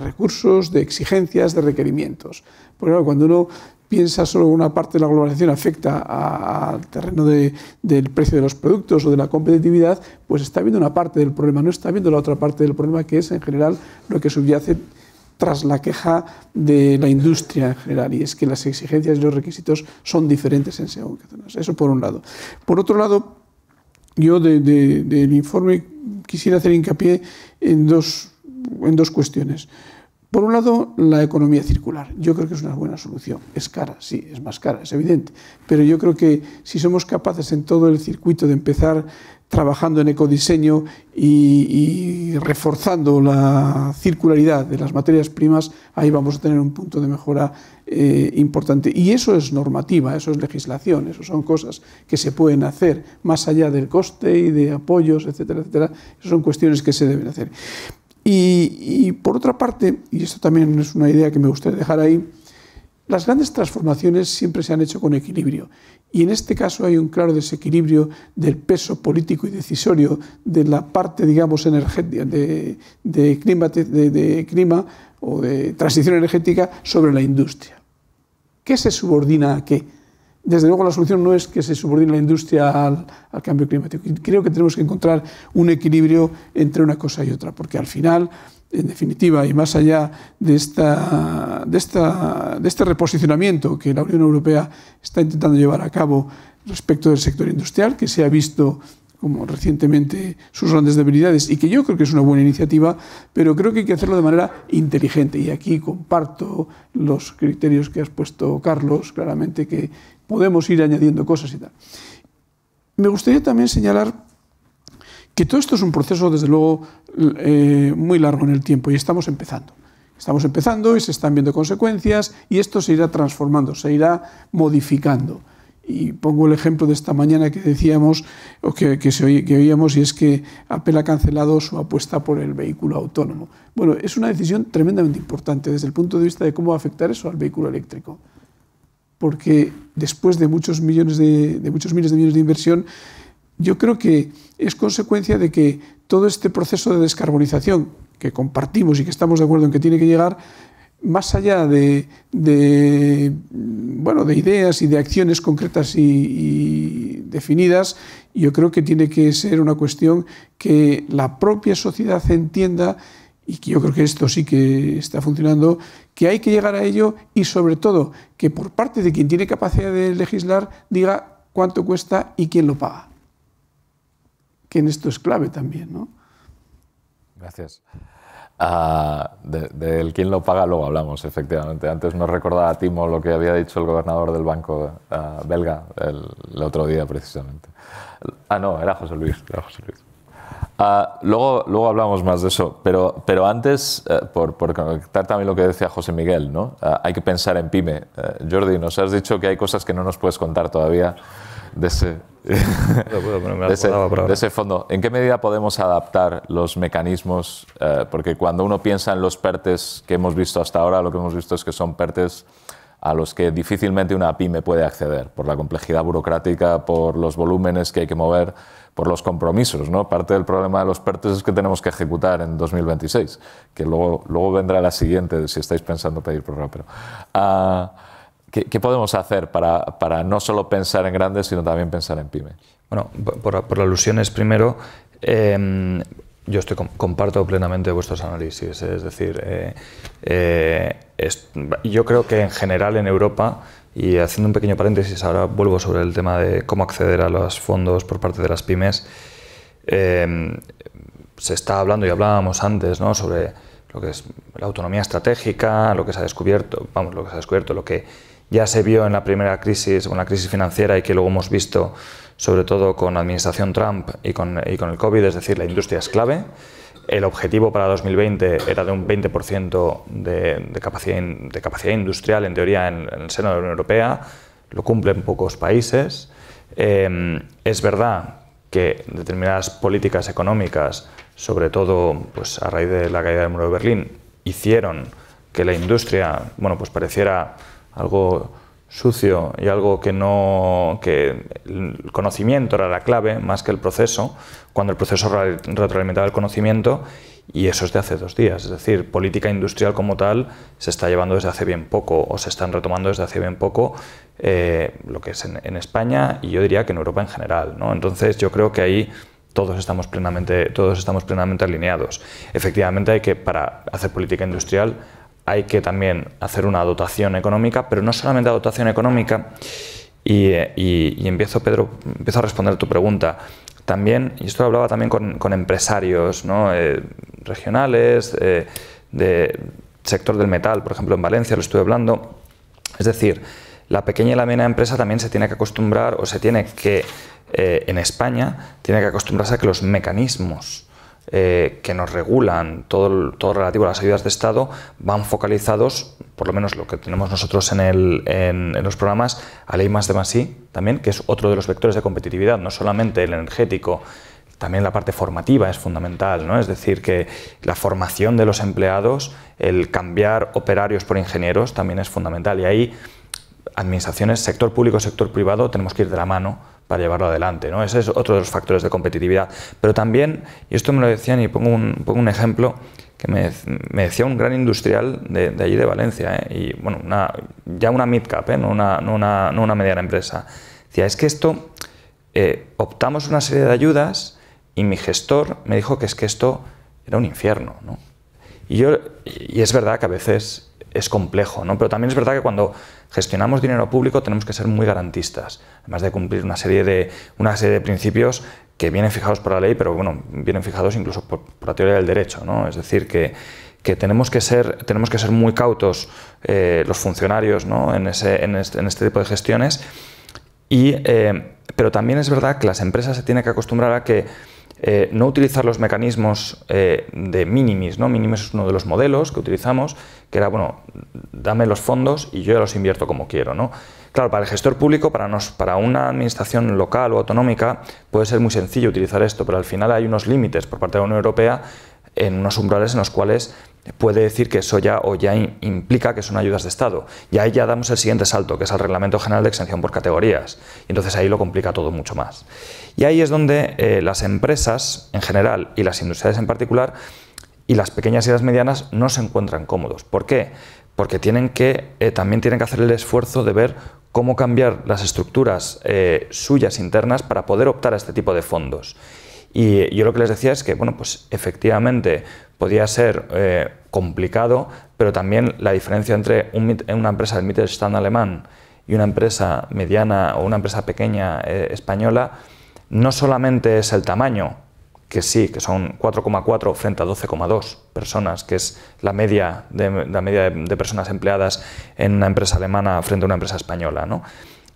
recursos, de exigencias, de requerimientos. Porque cuando uno piensa solo una parte de la globalización afecta al terreno del precio de los productos o de la competitividad, pues está viendo una parte del problema, no está viendo la otra parte del problema, que es en general lo que subyace tras la queja de la industria en general, y es que las exigencias y los requisitos son diferentes en según qué zonas. Eso por un lado. Por otro lado, yo del informe quisiera hacer hincapié en en dos cuestiones. Por un lado, la economía circular. Yo creo que es una buena solución. Es cara, sí, es más cara, es evidente. Pero yo creo que si somos capaces en todo el circuito de empezar trabajando en ecodiseño y, reforzando la circularidad de las materias primas, ahí vamos a tener un punto de mejora eh, importante. Y eso es normativa, eso es legislación, eso son cosas que se pueden hacer más allá del coste y de apoyos, etcétera, etcétera. Esas son cuestiones que se deben hacer. Y, por otra parte, y esto también es una idea que me gustaría dejar ahí, las grandes transformaciones siempre se han hecho con equilibrio. Y en este caso hay un claro desequilibrio del peso político y decisorio de la parte, digamos, energética, de, clima, de clima o de transición energética sobre la industria. ¿Qué se subordina a qué? Desde luego la solución no es que se subordine la industria al, cambio climático. Creo que tenemos que encontrar un equilibrio entre una cosa y otra, porque al final, en definitiva, y más allá de, esta, de, de este reposicionamiento que la Unión Europea está intentando llevar a cabo respecto del sector industrial, que se ha visto como recientemente sus grandes debilidades y que yo creo que es una buena iniciativa, pero creo que hay que hacerlo de manera inteligente. Y aquí comparto los criterios que has puesto, Carlos, claramente que podemos ir añadiendo cosas y tal. Me gustaría también señalar que todo esto es un proceso, desde luego, eh, muy largo en el tiempo y estamos empezando. Estamos empezando y se están viendo consecuencias y esto se irá transformando, se irá modificando. Y pongo el ejemplo de esta mañana que decíamos, o que, que, que oíamos, y es que Apple ha cancelado su apuesta por el vehículo autónomo. Bueno, es una decisión tremendamente importante desde el punto de vista de cómo va a afectar eso al vehículo eléctrico porque después de muchos, millones de, muchos miles de millones de inversión, yo creo que es consecuencia de que todo este proceso de descarbonización que compartimos y que estamos de acuerdo en que tiene que llegar, más allá de, bueno, de ideas y de acciones concretas y, y, definidas, yo creo que tiene que ser una cuestión que la propia sociedad entienda y que yo creo que esto sí que está funcionando, que hay que llegar a ello y sobre todo que por parte de quien tiene capacidad de legislar diga cuánto cuesta y quién lo paga. Que en esto es clave también, ¿no? Gracias. Ah, del quién lo paga luego hablamos, efectivamente. Antes nos recordaba a Timo lo que había dicho el gobernador del banco ah, belga el, el, otro día, precisamente. Ah, no, era José Luis. Era José Luis. Ah, luego, luego hablamos más de eso, pero, antes, eh, por, conectar también lo que decía José Miguel, ¿no? Ah, hay que pensar en pyme. Eh, Jordi, nos has dicho que hay cosas que no nos puedes contar todavía de ese, <laughs> ese fondo. ¿En qué medida podemos adaptar los mecanismos? Eh, porque cuando uno piensa en los PERTES que hemos visto hasta ahora, lo que hemos visto es que son PERTES a los que difícilmente una pyme puede acceder, por la complejidad burocrática, por los volúmenes que hay que mover, por los compromisos. ¿no? Parte del problema de los PERTES es que tenemos que ejecutar en 2026, que luego, luego vendrá la siguiente si estáis pensando pedir prórroga. Pero, ah, ¿qué, podemos hacer para, no solo pensar en grandes, sino también pensar en pyme? Bueno, por, por alusiones primero, em, yo estoy, comparto plenamente vuestros análisis. ¿eh? Es decir, eh, eh, yo creo que en general en Europa, y haciendo un pequeño paréntesis, ahora vuelvo sobre el tema de cómo acceder a los fondos por parte de las pymes, se está hablando, y hablábamos antes, ¿no? sobre lo que es la autonomía estratégica, lo que se ha descubierto, vamos, lo que se ha descubierto, lo que ya se vio en la primera crisis, en la crisis financiera y que luego hemos visto sobre todo con la administración Trump y con, el COVID, es decir, la industria es clave. El objetivo para 2020 era de un 20% de, capacidad, de capacidad industrial, en teoría, en, el seno de la Unión Europea. Lo cumplen pocos países. Eh, es verdad que determinadas políticas económicas, sobre todo pues, a raíz de la caída del muro de Berlín, hicieron que la industria bueno, pues pareciera algo sucio y algo que no que el conocimiento era la clave más que el proceso cuando el proceso retroalimentaba el conocimiento y eso es de hace dos días es decir política industrial como tal se está llevando desde hace bien poco o se están retomando desde hace bien poco eh, lo que es en, España y yo diría que en Europa en general ¿no? entonces yo creo que ahí todos estamos plenamente todos estamos plenamente alineados efectivamente hay que para hacer política industrial hay que también hacer una dotación económica, pero no solamente dotación económica, y, empiezo, Pedro, empiezo a responder tu pregunta. También, y esto lo hablaba también con, empresarios ¿no? Eh, regionales, eh, del sector del metal, por ejemplo, en Valencia lo estuve hablando. Es decir, la pequeña y la mediana empresa también se tiene que acostumbrar o se tiene que, eh, en España, tiene que acostumbrarse a que los mecanismos eh, que nos regulan, todo, todo relativo a las ayudas de Estado, van focalizados, por lo menos lo que tenemos nosotros en, el, los programas, a ley más de más también, que es otro de los vectores de competitividad, no solamente el energético, también la parte formativa es fundamental, ¿no? Es decir, que la formación de los empleados, el cambiar operarios por ingenieros también es fundamental. Y ahí, administraciones, sector público, sector privado, tenemos que ir de la mano para llevarlo adelante. ¿no? Ese es otro de los factores de competitividad. Pero también, y esto me lo decían y pongo un, pongo un ejemplo, que me, me, decía un gran industrial de, de allí de Valencia, ¿eh? y bueno, una, ya una midcap, ¿eh? no, una, no, una, no, una, mediana empresa. Decía, es que esto, eh, optamos una serie de ayudas y mi gestor me dijo que es que esto era un infierno. ¿no? Y, yo, y es verdad que a veces es complejo, ¿no? pero también es verdad que cuando gestionamos dinero público tenemos que ser muy garantistas, además de cumplir una serie de, una serie de principios que vienen fijados por la ley, pero bueno, vienen fijados incluso por, la teoría del derecho, Es decir, que, tenemos que ser, tenemos que ser muy cautos eh, los funcionarios en, este, tipo de gestiones. Eh, pero también es verdad que las empresas se tienen que acostumbrar a que eh, no utilizar los mecanismos eh, de minimis. ¿no? Minimis es uno de los modelos que utilizamos, que era, bueno, dame los fondos y yo los invierto como quiero. ¿no? Claro, para el gestor público, para, para una administración local o autonómica, puede ser muy sencillo utilizar esto, pero al final hay unos límites por parte de la Unión Europea en unos umbrales en los cuales puede decir que eso ya o ya implica que son ayudas de Estado. Y ahí ya damos el siguiente salto, que es el Reglamento General de Exención por Categorías. Y entonces ahí lo complica todo mucho más. Y ahí es donde eh, las empresas en general y las industrias en particular y las pequeñas y las medianas no se encuentran cómodos. ¿Por qué? Porque tienen que, eh, también tienen que hacer el esfuerzo de ver cómo cambiar las estructuras eh, suyas internas para poder optar a este tipo de fondos. Y yo lo que les decía es que, bueno, pues efectivamente podía ser eh, complicado, pero también la diferencia entre una empresa del Mittelstand alemán y una empresa mediana o una empresa pequeña eh, española no solamente es el tamaño, que sí, que son 4,4 frente a 12,2 personas, que es la media, de, la media de, personas empleadas en una empresa alemana frente a una empresa española, ¿no?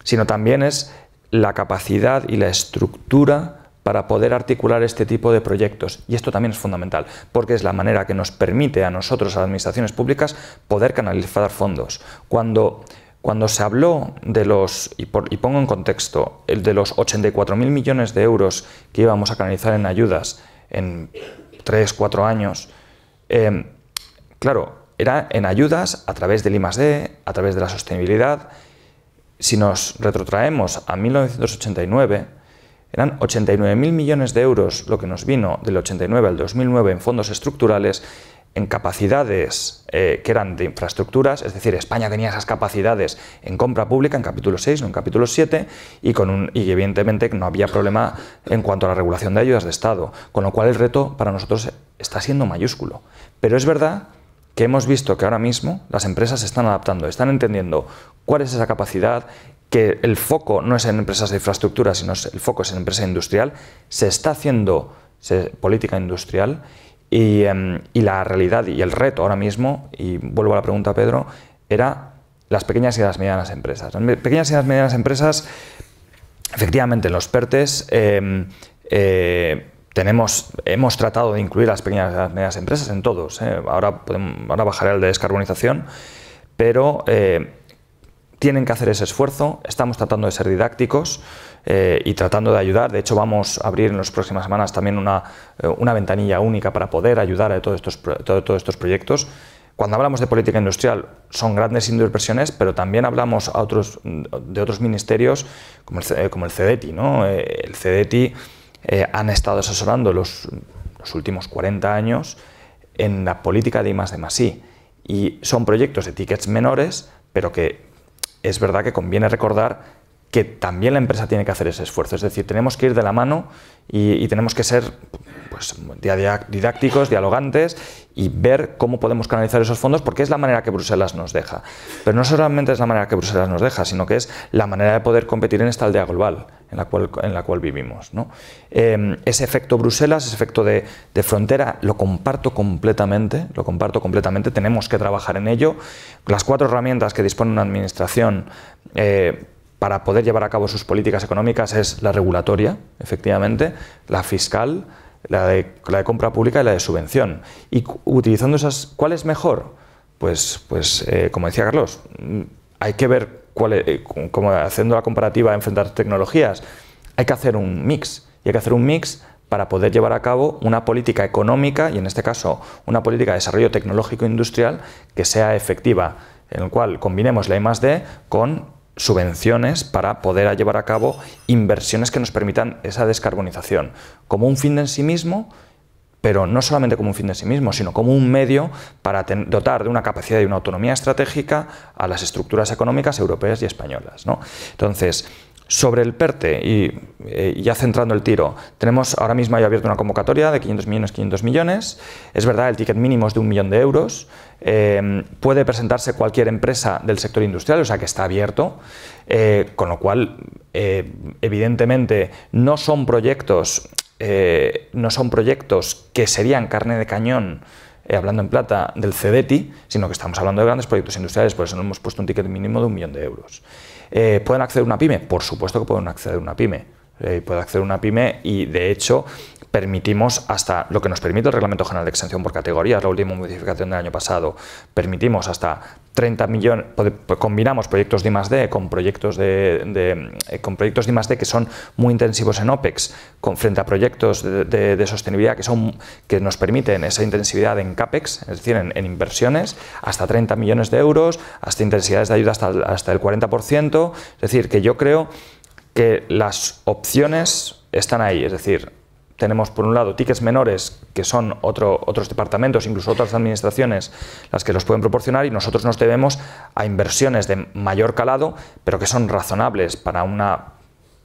sino también es la capacidad y la estructura para poder articular este tipo de proyectos. Y esto también es fundamental, porque es la manera que nos permite a nosotros, a las administraciones públicas, poder canalizar fondos. Cuando cuando se habló de los, y, pongo en contexto, el de los 84.000 millones de euros que íbamos a canalizar en ayudas en 3, 4 años, em, claro, era en ayudas a través del I+.D., a través de la sostenibilidad. Si nos retrotraemos a 1989, eran 89.000 millones de euros lo que nos vino del 89 al 2009 en fondos estructurales, en capacidades eh, que eran de infraestructuras, es decir, España tenía esas capacidades en compra pública en capítulo 6, no en capítulo 7, y, con un, y evidentemente no había problema en cuanto a la regulación de ayudas de Estado, con lo cual el reto para nosotros está siendo mayúsculo. Pero es verdad que hemos visto que ahora mismo las empresas se están adaptando, están entendiendo cuál es esa capacidad, que el foco no es en empresas de infraestructura, sino el foco es en empresa industrial, se está haciendo política industrial em, y, la realidad y el reto ahora mismo, y vuelvo a la pregunta Pedro, era las pequeñas y las medianas empresas. Las pequeñas y las medianas empresas, efectivamente, en los PERTES em, eh, tenemos, hemos tratado de incluir las pequeñas y las medianas empresas en todos. ¿eh? Ahora, podemos, ahora bajaré el de descarbonización, pero eh, tienen que hacer ese esfuerzo, estamos tratando de ser didácticos eh, y tratando de ayudar, de hecho vamos a abrir en las próximas semanas también una, eh, una ventanilla única para poder ayudar a todos estos, todos estos proyectos. Cuando hablamos de política industrial son grandes inversiones, pero también hablamos a otros, de otros ministerios como el, como el CEDETI. ¿no? Eh, el CEDETI han estado asesorando los, los, últimos 40 años en la política de Y son proyectos de tickets menores, pero que es verdad que conviene recordar que también la empresa tiene que hacer ese esfuerzo. Es decir, tenemos que ir de la mano y, tenemos que ser pues, didácticos, dialogantes y ver cómo podemos canalizar esos fondos, porque es la manera que Bruselas nos deja. Pero no solamente es la manera que Bruselas nos deja, sino que es la manera de poder competir en esta aldea global en la cual, en la cual vivimos. ¿no? Em, ese efecto Bruselas, ese efecto de, frontera, lo comparto completamente, lo comparto completamente, tenemos que trabajar en ello. Las cuatro herramientas que dispone una administración eh, para poder llevar a cabo sus políticas económicas es la regulatoria, efectivamente, la fiscal, la de, la compra pública y la de subvención. Y utilizando esas, ¿cuál es mejor? Pues, pues eh, como decía Carlos, mm, hay que ver cuál eh, como haciendo la comparativa, enfrentar tecnologías, hay que hacer un mix. Y hay que hacer un mix para poder llevar a cabo una política económica y en este caso una política de desarrollo tecnológico industrial que sea efectiva, en el cual combinemos la I+D con subvenciones para poder llevar a cabo inversiones que nos permitan esa descarbonización, como un fin en sí mismo, pero no solamente como un fin de sí mismo, sino como un medio para dotar de una capacidad y una autonomía estratégica a las estructuras económicas europeas y españolas. Entonces, sobre el PERTE, y eh, ya centrando el tiro, tenemos ahora mismo ya abierto una convocatoria de 500 millones, 500 millones. Es verdad, el ticket mínimo es de un millón de euros. Eh, puede presentarse cualquier empresa del sector industrial, o sea que está abierto, eh, con lo cual, evidentemente, no son proyectos, no son proyectos que serían carne de cañón. hablando en plata, del CDTI, sino que estamos hablando de grandes proyectos industriales, por eso no hemos puesto un ticket mínimo de un millón de euros. Eh, ¿Pueden acceder a una pyme? Por supuesto que pueden acceder a una pyme. Eh, puede acceder una pyme y de hecho permitimos hasta lo que nos permite el Reglamento General de Exención por categorías, la última modificación del año pasado, permitimos hasta 30 millones, pues combinamos proyectos de I+D con proyectos de, de eh, con proyectos de I+D que son muy intensivos en OPEX, con, frente a proyectos de, sostenibilidad que son que nos permiten esa intensidad en CAPEX, es decir, en, inversiones, hasta 30 millones de euros, hasta intensidades de ayuda hasta, hasta el 40%, es decir, que yo creo que las opciones están ahí, es decir, tenemos por un lado tickets menores, que son otro, otros departamentos, incluso otras administraciones, las que los pueden proporcionar y nosotros nos debemos a inversiones de mayor calado, pero que son razonables para una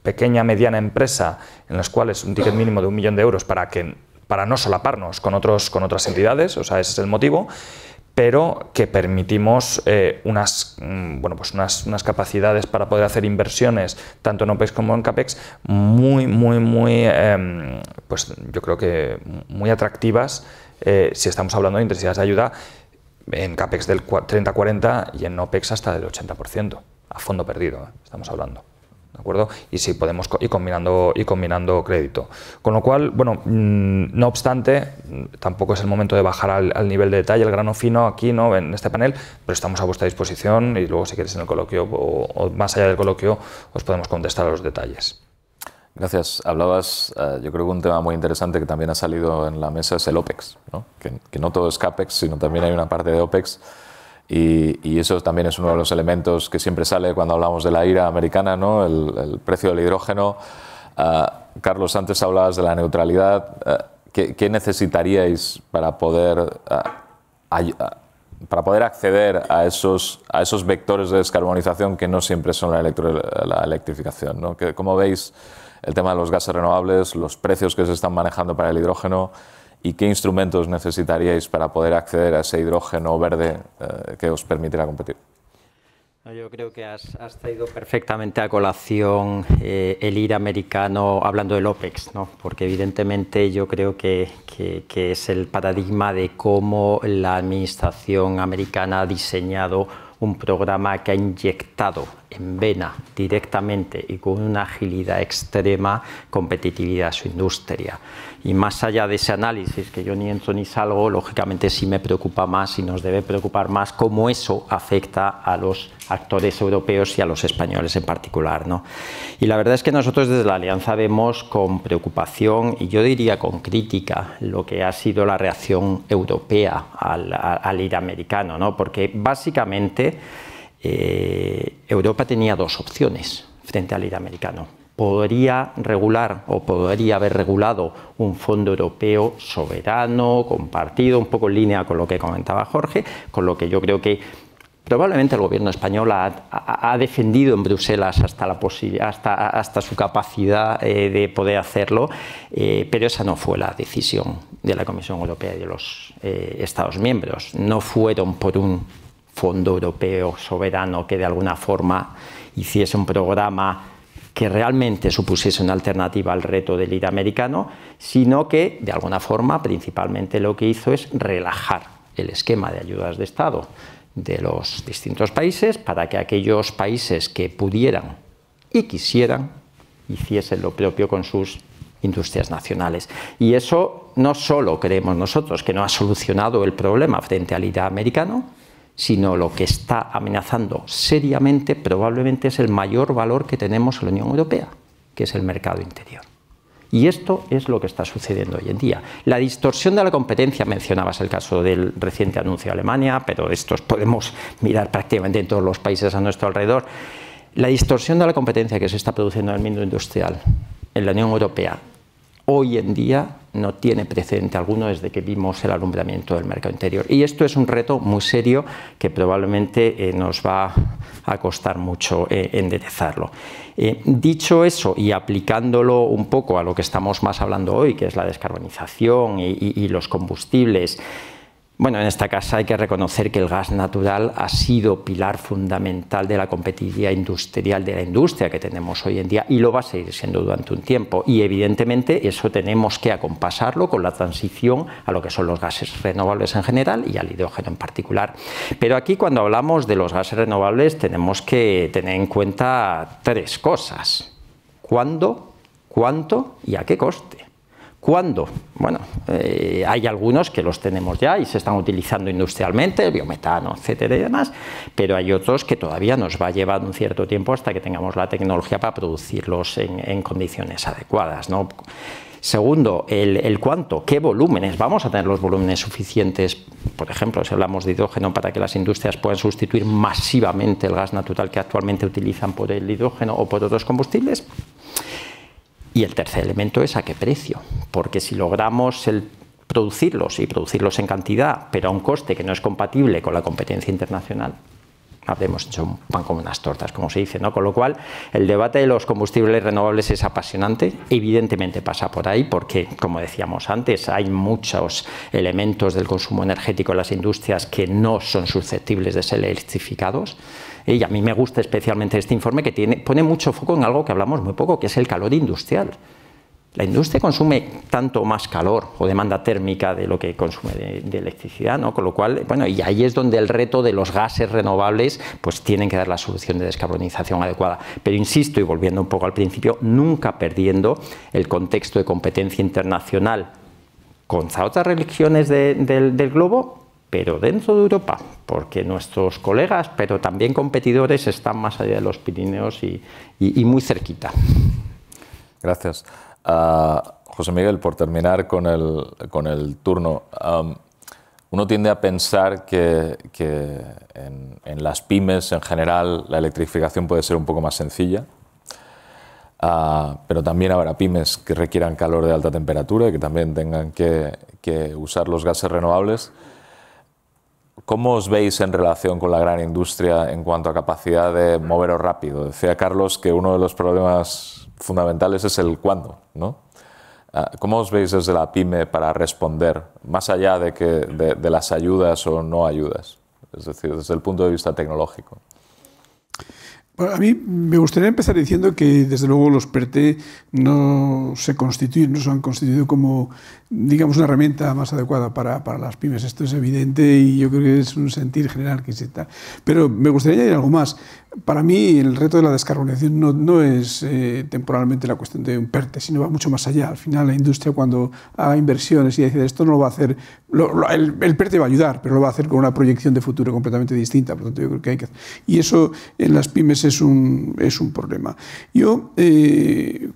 pequeña, mediana empresa, en las cuales un ticket mínimo de un millón de euros para que para no solaparnos con, otros, con otras entidades, o sea, ese es el motivo, pero que permitimos eh, unas, mm, bueno, pues unas, unas, capacidades para poder hacer inversiones, tanto en OPEX como en CAPEX, muy, muy, muy, em, pues yo creo que muy atractivas eh, si estamos hablando de intensidades de ayuda en CAPEX del 30-40 y en OPEX hasta del 80%, a fondo perdido, ¿eh? estamos hablando. ¿De acuerdo? Y si podemos ir combinando, y combinando crédito. Con lo cual, bueno, mm, no obstante, mm, tampoco es el momento de bajar al, nivel de detalle, el grano fino aquí, ¿no? En este panel, pero estamos a vuestra disposición y luego si queréis en el coloquio o, más allá del coloquio os podemos contestar los detalles. Gracias. Hablabas, eh, yo creo que un tema muy interesante que también ha salido en la mesa es el OPEX, ¿no? Que, que no todo es CAPEX, sino también hay una parte de OPEX y, eso también es uno de los elementos que siempre sale cuando hablamos de la ira americana, el, precio del hidrógeno. Ah, Carlos, antes hablabas de la neutralidad. Ah, ¿qué, necesitaríais para poder, ah, para poder acceder a esos, vectores de descarbonización que no siempre son la, electrificación? Como ¿Cómo veis el tema de los gases renovables, los precios que se están manejando para el hidrógeno? y qué instrumentos necesitaríais para poder acceder a ese hidrógeno verde eh, que os permitirá competir. Yo creo que has, has, traído perfectamente a colación eh, el ir americano hablando del OPEX, ¿no? porque evidentemente yo creo que, que, es el paradigma de cómo la administración americana ha diseñado un programa que ha inyectado en vena directamente y con una agilidad extrema competitividad a su industria. Y más allá de ese análisis, que yo ni entro ni salgo, lógicamente sí me preocupa más y nos debe preocupar más cómo eso afecta a los actores europeos y a los españoles en particular. ¿no? Y la verdad es que nosotros desde la Alianza vemos con preocupación y yo diría con crítica lo que ha sido la reacción europea al, al ir americano, porque básicamente eh, Europa tenía dos opciones frente al ir americano podría regular o podría haber regulado un fondo europeo soberano, compartido, un poco en línea con lo que comentaba Jorge, con lo que yo creo que probablemente el gobierno español ha, defendido en Bruselas hasta, hasta, su capacidad eh, de poder hacerlo, eh, pero esa no fue la decisión de la Comisión Europea y de los eh, Estados miembros. No fueron por un fondo europeo soberano que de alguna forma hiciese un programa que realmente supusiese una alternativa al reto del IRA americano, sino que, de alguna forma, principalmente lo que hizo es relajar el esquema de ayudas de Estado de los distintos países para que aquellos países que pudieran y quisieran hiciesen lo propio con sus industrias nacionales. Y eso no solo creemos nosotros que no ha solucionado el problema frente al IRA americano, sino lo que está amenazando seriamente probablemente es el mayor valor que tenemos en la Unión Europea, que es el mercado interior. Y esto es lo que está sucediendo hoy en día. La distorsión de la competencia, mencionabas el caso del reciente anuncio de Alemania, pero estos podemos mirar prácticamente en todos los países a nuestro alrededor. La distorsión de la competencia que se está produciendo en el mundo industrial, en la Unión Europea, hoy en día no tiene precedente alguno desde que vimos el alumbramiento del mercado interior. Y esto es un reto muy serio que probablemente eh, nos va a costar mucho eh, enderezarlo. Eh, dicho eso y aplicándolo un poco a lo que estamos más hablando hoy, que es la descarbonización y los combustibles, bueno, en esta casa hay que reconocer que el gas natural ha sido pilar fundamental de la competitividad industrial de la industria que tenemos hoy en día y lo va a seguir siendo durante un tiempo. Y evidentemente eso tenemos que acompasarlo con la transición a lo que son los gases renovables en general y al hidrógeno en particular. Pero aquí cuando hablamos de los gases renovables tenemos que tener en cuenta tres cosas. ¿Cuándo? ¿Cuánto? ¿Y a qué coste? ¿Cuándo? Bueno, eh, hay algunos que los tenemos ya y se están utilizando industrialmente, el biometano, etcétera y demás, pero hay otros que todavía nos va a llevar un cierto tiempo hasta que tengamos la tecnología para producirlos en, condiciones adecuadas. Segundo, el, el, cuánto, qué volúmenes. Vamos a tener los volúmenes suficientes, por ejemplo, si hablamos de hidrógeno, para que las industrias puedan sustituir masivamente el gas natural que actualmente utilizan por el hidrógeno o por otros combustibles. Y el tercer elemento es a qué precio, porque si logramos el producirlos y producirlos en cantidad, pero a un coste que no es compatible con la competencia internacional, habremos hecho un pan como unas tortas, como se dice, ¿no? Con lo cual, el debate de los combustibles renovables es apasionante, evidentemente pasa por ahí, porque, como decíamos antes, hay muchos elementos del consumo energético en las industrias que no son susceptibles de ser electrificados, y a mí me gusta especialmente este informe que pone mucho foco en algo que hablamos muy poco, que es el calor industrial. La industria consume tanto más calor o demanda térmica de lo que consume de, electricidad, ¿no? Con lo cual, bueno, y ahí es donde el reto de los gases renovables, pues tienen que dar la solución de descarbonización adecuada. Pero insisto, y volviendo un poco al principio, nunca perdiendo el contexto de competencia internacional contra otras religiones del globo pero dentro de Europa, porque nuestros colegas, pero también competidores, están más allá de los Pirineos y, muy cerquita. Gracias. Ah, José Miguel, por terminar con el, con el turno, uno tiende a pensar que, en, las pymes en general la electrificación puede ser un poco más sencilla, ah, pero también habrá pymes que requieran calor de alta temperatura y que también tengan que usar los gases renovables. ¿Cómo os veis en relación con la gran industria en cuanto a capacidad de moveros rápido? Decía Carlos que uno de los problemas fundamentales es el cuándo, ¿no? Ah, ¿Cómo os veis desde la PyME para responder, más allá de, que, de las ayudas o no ayudas? Es decir, desde el punto de vista tecnológico a mí me gustaría empezar diciendo que, desde luego, los PERTE no se constituyen, no se han constituido como, digamos, una herramienta más adecuada para, para las pymes. Esto es evidente y yo creo que es un sentir general que se Pero me gustaría añadir algo más para mí el reto de la descarbonización no, es eh, temporalmente la cuestión de un PERTE, sino va mucho más allá. Al final la industria cuando haga inversiones y dice esto no lo va a hacer, el, PERTE va a ayudar, pero lo va a hacer con una proyección de futuro completamente distinta. Por lo tanto, yo creo que hay que... Y eso en las pymes es un, problema. Yo eh,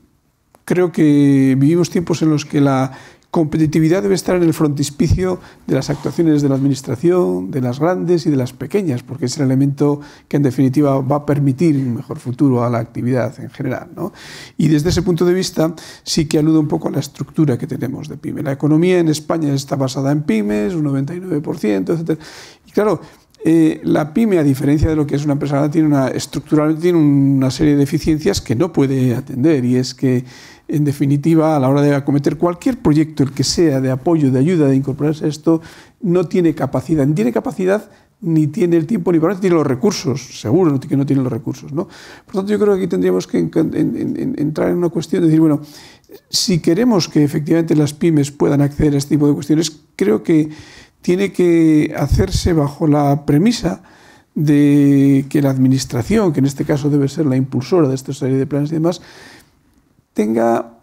creo que vivimos tiempos en los que la competitividad debe estar en el frontispicio de las actuaciones de la Administración, de las grandes y de las pequeñas, porque es el elemento que en definitiva va a permitir un mejor futuro a la actividad en general. Y desde ese punto de vista sí que alude un poco a la estructura que tenemos de PYME. La economía en España está basada en pymes, un 99%, etc. Y claro, eh, la pyme, a diferencia de lo que es una empresa tiene una, estructuralmente tiene una serie de deficiencias que no puede atender y es que en definitiva, a la hora de acometer cualquier proyecto, el que sea, de apoyo, de ayuda, de incorporarse a esto, no tiene capacidad, ni tiene capacidad, ni tiene el tiempo, ni tiene los recursos, seguro que no tiene los recursos. ¿no? Por tanto, yo creo que aquí tendríamos que entrar en una cuestión de decir, bueno, si queremos que efectivamente las pymes puedan acceder a este tipo de cuestiones, creo que tiene que hacerse bajo la premisa de que la administración, que en este caso debe ser la impulsora de esta serie de planes y demás, tenga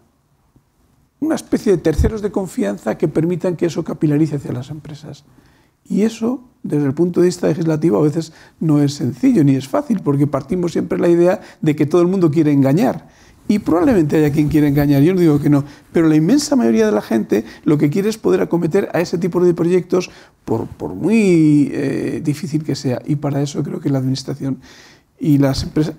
una especie de terceros de confianza que permitan que eso capilarice hacia las empresas. Y eso, desde el punto de vista legislativo, a veces no es sencillo ni es fácil, porque partimos siempre la idea de que todo el mundo quiere engañar. Y probablemente haya quien quiera engañar, yo no digo que no, pero la inmensa mayoría de la gente lo que quiere es poder acometer a ese tipo de proyectos, por, muy eh, difícil que sea. Y para eso creo que la Administración y las empresas,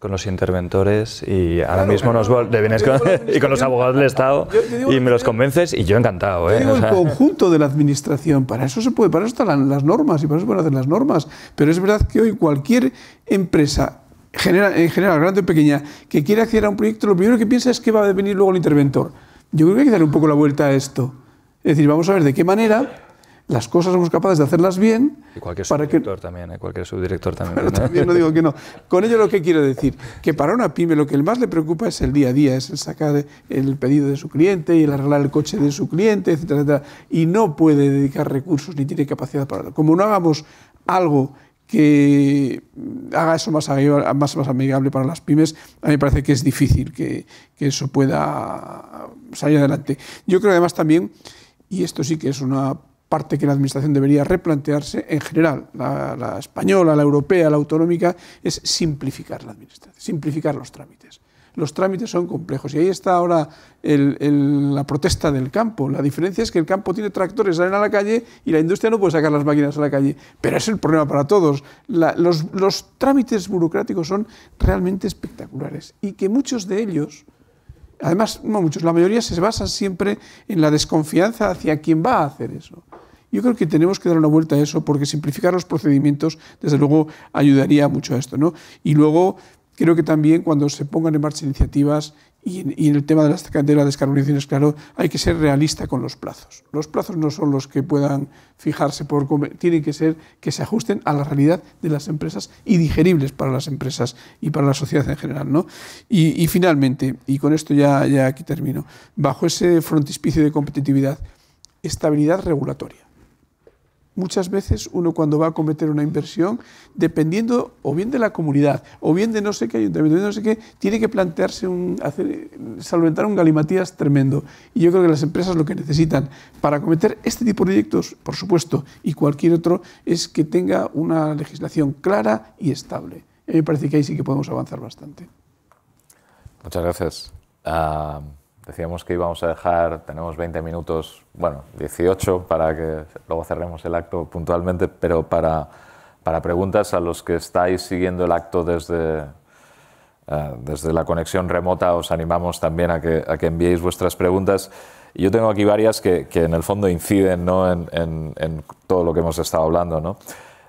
con los interventores y ahora mismo nos vienes con, <laughs> y con los abogados del Estado y me los convences y yo encantado. ¿eh? el conjunto de la administración, para eso se puede, para eso están las normas y para eso se pueden hacer las normas, pero es verdad que hoy cualquier empresa en general, grande o pequeña, que quiera acceder a un proyecto, lo primero que piensa es que va a venir luego el interventor. Yo creo que hay que darle un poco la vuelta a esto. Es decir, vamos a ver de qué manera las cosas somos capaces de hacerlas bien. Y cualquier subdirector también, ¿eh? cualquier subdirector también. también no digo que no. <laughs> Con ello lo que quiero decir, que para una pyme lo que más le preocupa es el día a día, es el sacar el pedido de su cliente y el arreglar el coche de su cliente, etcétera, etcétera. Y no puede dedicar recursos ni tiene capacidad para... Como no hagamos algo que haga eso más, más, más amigable para las pymes, a mí me parece que es difícil que, que eso pueda salir adelante. Yo creo además también, y esto sí que es una parte que la Administración debería replantearse en general, la, española, la europea, la autonómica, es simplificar la Administración, simplificar los trámites. Los trámites son complejos y ahí está ahora la protesta del campo. La diferencia es que el campo tiene tractores, salen a la calle y la industria no puede sacar las máquinas a la calle. Pero es el problema para todos. los, los trámites burocráticos son realmente espectaculares y que muchos de ellos, además, no muchos, la mayoría se basan siempre en la desconfianza hacia quien va a hacer eso. Yo creo que tenemos que dar una vuelta a eso porque simplificar los procedimientos, desde luego, ayudaría mucho a esto. ¿no? Y luego, creo que también cuando se pongan en marcha iniciativas y en, el tema de las, descarbonización, es claro, hay que ser realista con los plazos. Los plazos no son los que puedan fijarse por comer, tienen que ser que se ajusten a la realidad de las empresas y digeribles para las empresas y para la sociedad en general. ¿no? Y, finalmente, y con esto ya aquí termino, bajo ese frontispicio de competitividad, estabilidad regulatoria Muchas veces uno cuando va a cometer una inversión, dependiendo o bien de la comunidad, o bien de no sé qué ayuntamiento, no sé qué, tiene que plantearse un, hacer, solventar un galimatías tremendo. Y yo creo que las empresas lo que necesitan para cometer este tipo de proyectos, por supuesto, y cualquier otro, es que tenga una legislación clara y estable. Y me parece que ahí sí que podemos avanzar bastante. Muchas gracias. Ah, Decíamos que íbamos a dejar, tenemos 20 minutos, bueno, 18 para que luego cerremos el acto puntualmente, pero para, para preguntas a los que estáis siguiendo el acto desde, eh, desde la conexión remota, os animamos también a que, a que enviéis vuestras preguntas. Yo tengo aquí varias que, que en el fondo inciden ¿no? en, en, en, todo lo que hemos estado hablando. ¿no?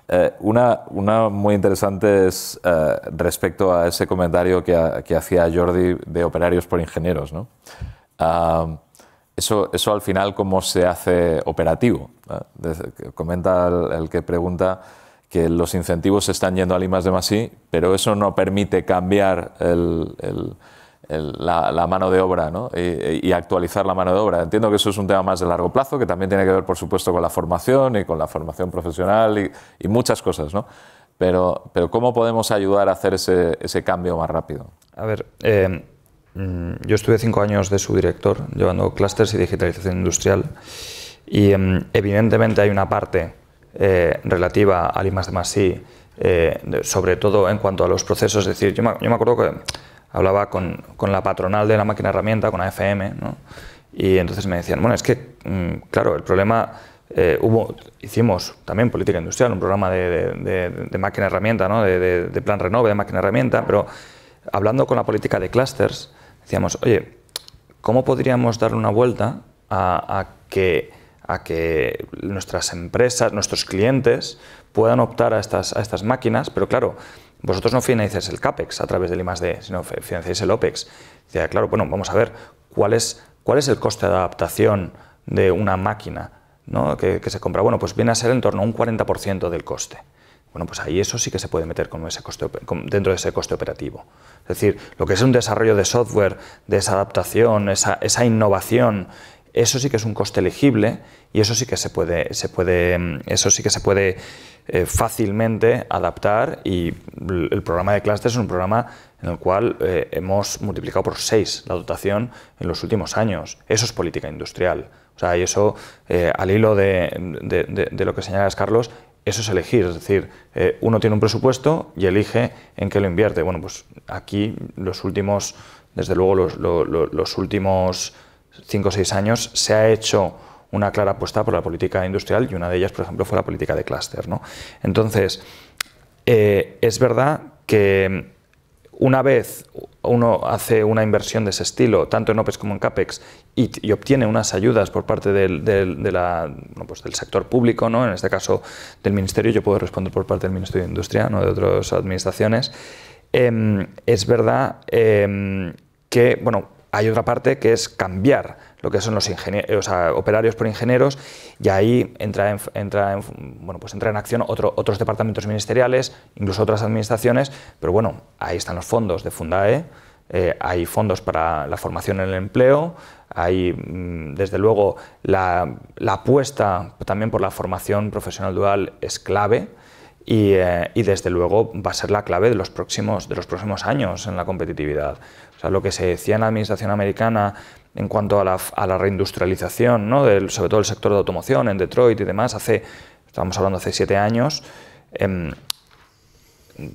Eh, una, una, muy interesante es eh, respecto a ese comentario que, hacía Jordi de operarios por ingenieros. Ah, eso, eso, al final, ¿cómo se hace operativo? Ah, comenta el, que pregunta que los incentivos están yendo a I de más pero eso no permite cambiar el la, mano de obra ¿no? y, actualizar la mano de obra. Entiendo que eso es un tema más de largo plazo, que también tiene que ver, por supuesto, con la formación y con la formación profesional y, muchas cosas, ¿no? Pero, pero ¿cómo podemos ayudar a hacer ese, cambio más rápido? A ver, eh, mm, yo estuve cinco años de subdirector llevando clústeres y digitalización industrial y em, evidentemente hay una parte eh, relativa al I+D+I, eh, sobre todo en cuanto a los procesos. Es decir, yo yo me acuerdo que hablaba con, con la patronal de la máquina herramienta, con AFM, y entonces me decían, bueno, es que, mm, claro, el problema... Eh, hubo, hicimos también política industrial, un programa de, de, máquina herramienta, ¿no? de, plan renove, de máquina herramienta, pero hablando con la política de clusters, decíamos, oye, ¿cómo podríamos darle una vuelta a, a, que, a que nuestras empresas, nuestros clientes puedan optar a estas, a estas máquinas? Pero claro, vosotros no financiáis el CAPEX a través del I+.D., sino financiáis el OPEX. Ah, claro, bueno, vamos a ver, ¿cuál es, cuál es el coste de adaptación de una máquina que, se compra? Bueno, pues viene a ser en torno a un 40% del coste. Bueno, pues ahí eso sí que se puede meter ese coste, dentro de ese coste operativo. Es decir, lo que es un desarrollo de software, de esa adaptación, esa, esa innovación, eso sí que es un coste elegible y eso sí que se puede, se puede, mm, eso sí que se puede eh, fácilmente adaptar y el programa de clústeres es un programa en el cual eh, hemos multiplicado por seis la dotación en los últimos años. Eso es política industrial. O sea, y eso, eh, al hilo de, lo que señalas, Carlos, eso es elegir. Es decir, uno tiene un presupuesto y elige en qué lo invierte. Bueno, pues aquí los últimos, desde luego los últimos cinco o seis años se ha hecho una clara apuesta por la política industrial y una de ellas, por ejemplo, fue la política de clúster. ¿no? Entonces, eh, es verdad que una vez uno hace una inversión de ese estilo, tanto en OPEX como en CAPEX, y, obtiene unas ayudas por parte pues del, sector público, ¿no? en este caso del Ministerio, yo puedo responder por parte del Ministerio de Industria, no de otras administraciones, em, es verdad em, que, bueno, hay otra parte que es cambiar lo que son los eh, o operarios por ingenieros y ahí entra en, entra bueno, pues entra en acción otros departamentos ministeriales, incluso otras administraciones, pero bueno, ahí están los fondos de Fundae, eh, hay fondos para la formación en el empleo, hay mm, desde luego la, apuesta también por la formación profesional dual es clave. Eh, y, desde luego va a ser la clave de los próximos, de los próximos años en la competitividad sea, lo que se decía en la administración americana en cuanto a la, reindustrialización, Del, sobre todo el sector de automoción en Detroit y demás, hace, estamos hablando hace siete años, em,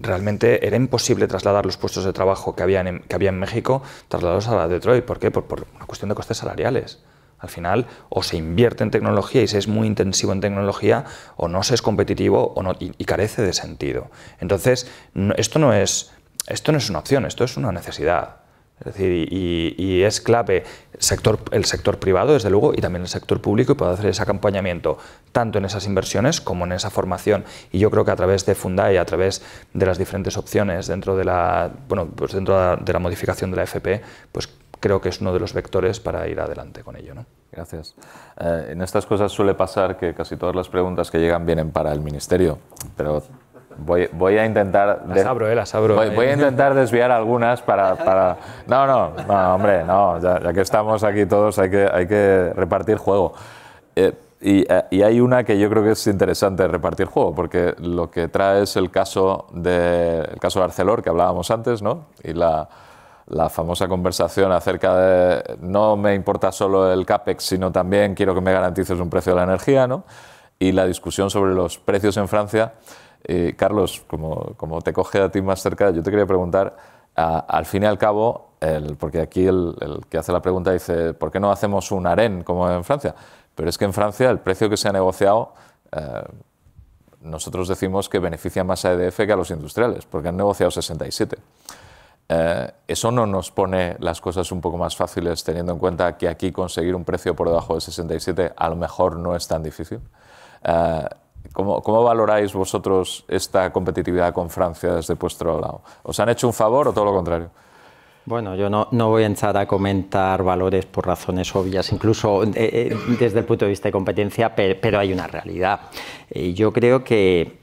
realmente era imposible trasladar los puestos de trabajo que, habían que había en México, trasladarlos a Detroit. ¿Por qué? Por, por, una cuestión de costes salariales. Al final, o se invierte en tecnología y se es muy intensivo en tecnología, o no se es competitivo o y, carece de sentido. Entonces, esto, no es, esto no es una opción, esto es una necesidad. Es decir, y, es clave sector, el sector privado, desde luego, y también el sector público, y puede hacer ese acompañamiento tanto en esas inversiones como en esa formación. Y yo creo que a través de Fundai, a través de las diferentes opciones dentro de la, bueno, pues dentro modificación de la FP, pues creo que es uno de los vectores para ir adelante con ello. Gracias. Eh, en estas cosas suele pasar que casi todas las preguntas que llegan vienen para el Ministerio, pero Voy, a intentar... Eh, voy, a intentar desviar algunas para... No, no, hombre, no, ya, que estamos aquí todos hay que, hay que repartir juego. Eh, eh, y, hay una que yo creo que es interesante repartir juego, porque lo que trae es el caso de, el caso Arcelor, que hablábamos antes, ¿no? Y la, la famosa conversación acerca de no me importa solo el CAPEX, sino también quiero que me garantices un precio de la energía, ¿no? Y la discusión sobre los precios en Francia eh, Carlos, como, te coge a ti más cerca, yo te quería preguntar, al fin y al cabo, el, porque aquí el, que hace la pregunta dice, ¿por qué no hacemos un AREN como en Francia? Pero es que en Francia el precio que se ha negociado, eh, nosotros decimos que beneficia más a EDF que a los industriales, porque han negociado 67. Eh, ¿Eso no nos pone las cosas un poco más fáciles teniendo en cuenta que aquí conseguir un precio por debajo de 67 a lo mejor no es tan difícil? ¿Cómo, valoráis vosotros esta competitividad con Francia desde vuestro lado? ¿Os han hecho un favor o todo lo contrario? Bueno, yo no, no voy a entrar a comentar valores por razones obvias, incluso eh, eh, desde el punto de vista de competencia, pero, hay una realidad. Eh, yo creo que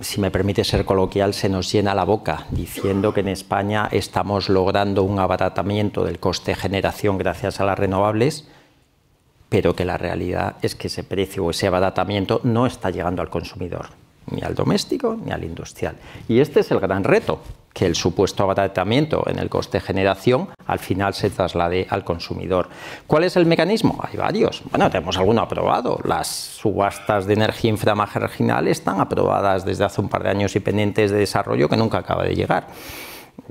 si me permite ser coloquial, se nos llena la boca diciendo que en España estamos logrando un abaratamiento del coste de generación gracias a las renovables, pero que la realidad es que ese precio o ese abaratamiento no está llegando al consumidor, ni al doméstico ni al industrial. Y este es el gran reto, que el supuesto abaratamiento en el coste de generación al final se traslade al consumidor. ¿Cuál es el mecanismo? Hay varios. Bueno, tenemos alguno aprobado. Las subastas de energía inframarginal están aprobadas desde hace un par de años y pendientes de desarrollo que nunca acaba de llegar.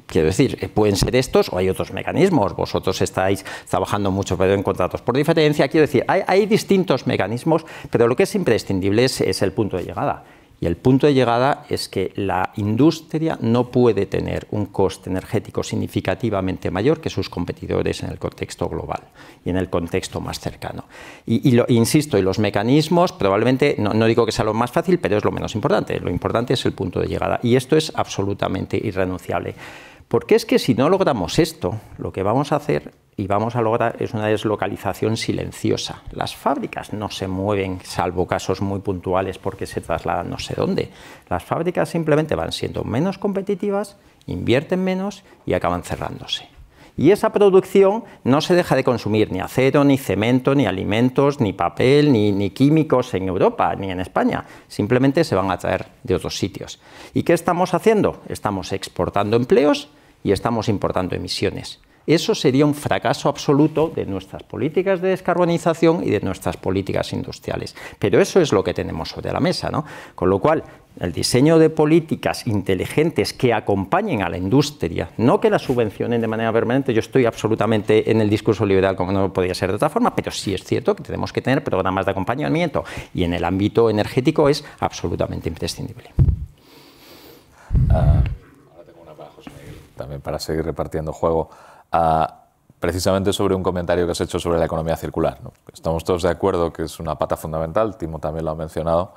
Quiero decir, eh, pueden ser estos o hay otros mecanismos. Vosotros estáis trabajando mucho pero en contratos por diferencia. Quiero decir, hay, distintos mecanismos, pero lo que es imprescindible es el punto de llegada. Y el punto de llegada es que la industria no puede tener un coste energético significativamente mayor que sus competidores en el contexto global y en el contexto más cercano. Y, lo, insisto, y los mecanismos probablemente, no, no digo que sea lo más fácil, pero es lo menos importante. Lo importante es el punto de llegada. Y esto es absolutamente irrenunciable. Porque es que si no logramos esto, lo que vamos a hacer y vamos a lograr es una deslocalización silenciosa. Las fábricas no se mueven, salvo casos muy puntuales porque se trasladan no sé dónde. Las fábricas simplemente van siendo menos competitivas, invierten menos y acaban cerrándose. Y esa producción no se deja de consumir ni acero, ni cemento, ni alimentos, ni papel, ni, ni químicos en Europa, ni en España. Simplemente se van a traer de otros sitios. ¿Y qué estamos haciendo? Estamos exportando empleos y estamos importando emisiones eso sería un fracaso absoluto de nuestras políticas de descarbonización y de nuestras políticas industriales. Pero eso es lo que tenemos sobre la mesa, ¿no? Con lo cual, el diseño de políticas inteligentes que acompañen a la industria, no que la subvencionen de manera permanente. Yo estoy absolutamente en el discurso liberal, como no podía ser de otra forma, pero sí es cierto que tenemos que tener programas de acompañamiento y en el ámbito energético es absolutamente imprescindible. Ah, ahora tengo una José también para seguir repartiendo juego precisamente sobre un comentario que has hecho sobre la economía circular. Estamos todos de acuerdo que es una pata fundamental, Timo también lo ha mencionado,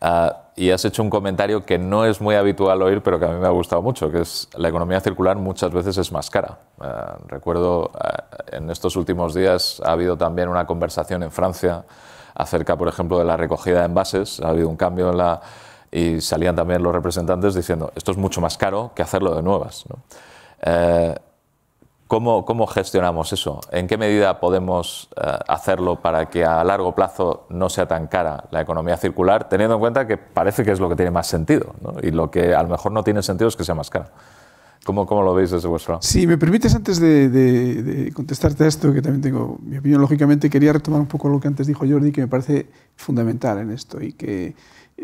ah, y has hecho un comentario que no es muy habitual oír, pero que a mí me ha gustado mucho, que es la economía circular muchas veces es más cara. Ah, recuerdo, ah, en estos últimos días ha habido también una conversación en Francia acerca, por ejemplo, de la recogida de envases, ha habido un cambio en la... y salían también los representantes diciendo, esto es mucho más caro que hacerlo de nuevas. ¿no? Eh, ¿Cómo, gestionamos eso? ¿En qué medida podemos eh, hacerlo para que a largo plazo no sea tan cara la economía circular, teniendo en cuenta que parece que es lo que tiene más sentido y lo que a lo mejor no tiene sentido es que sea más cara? ¿Cómo, cómo lo veis desde vuestro lado? Si me permites, antes de, de contestarte a esto, que también tengo mi opinión, lógicamente, quería retomar un poco lo que antes dijo Jordi, que me parece fundamental en esto y que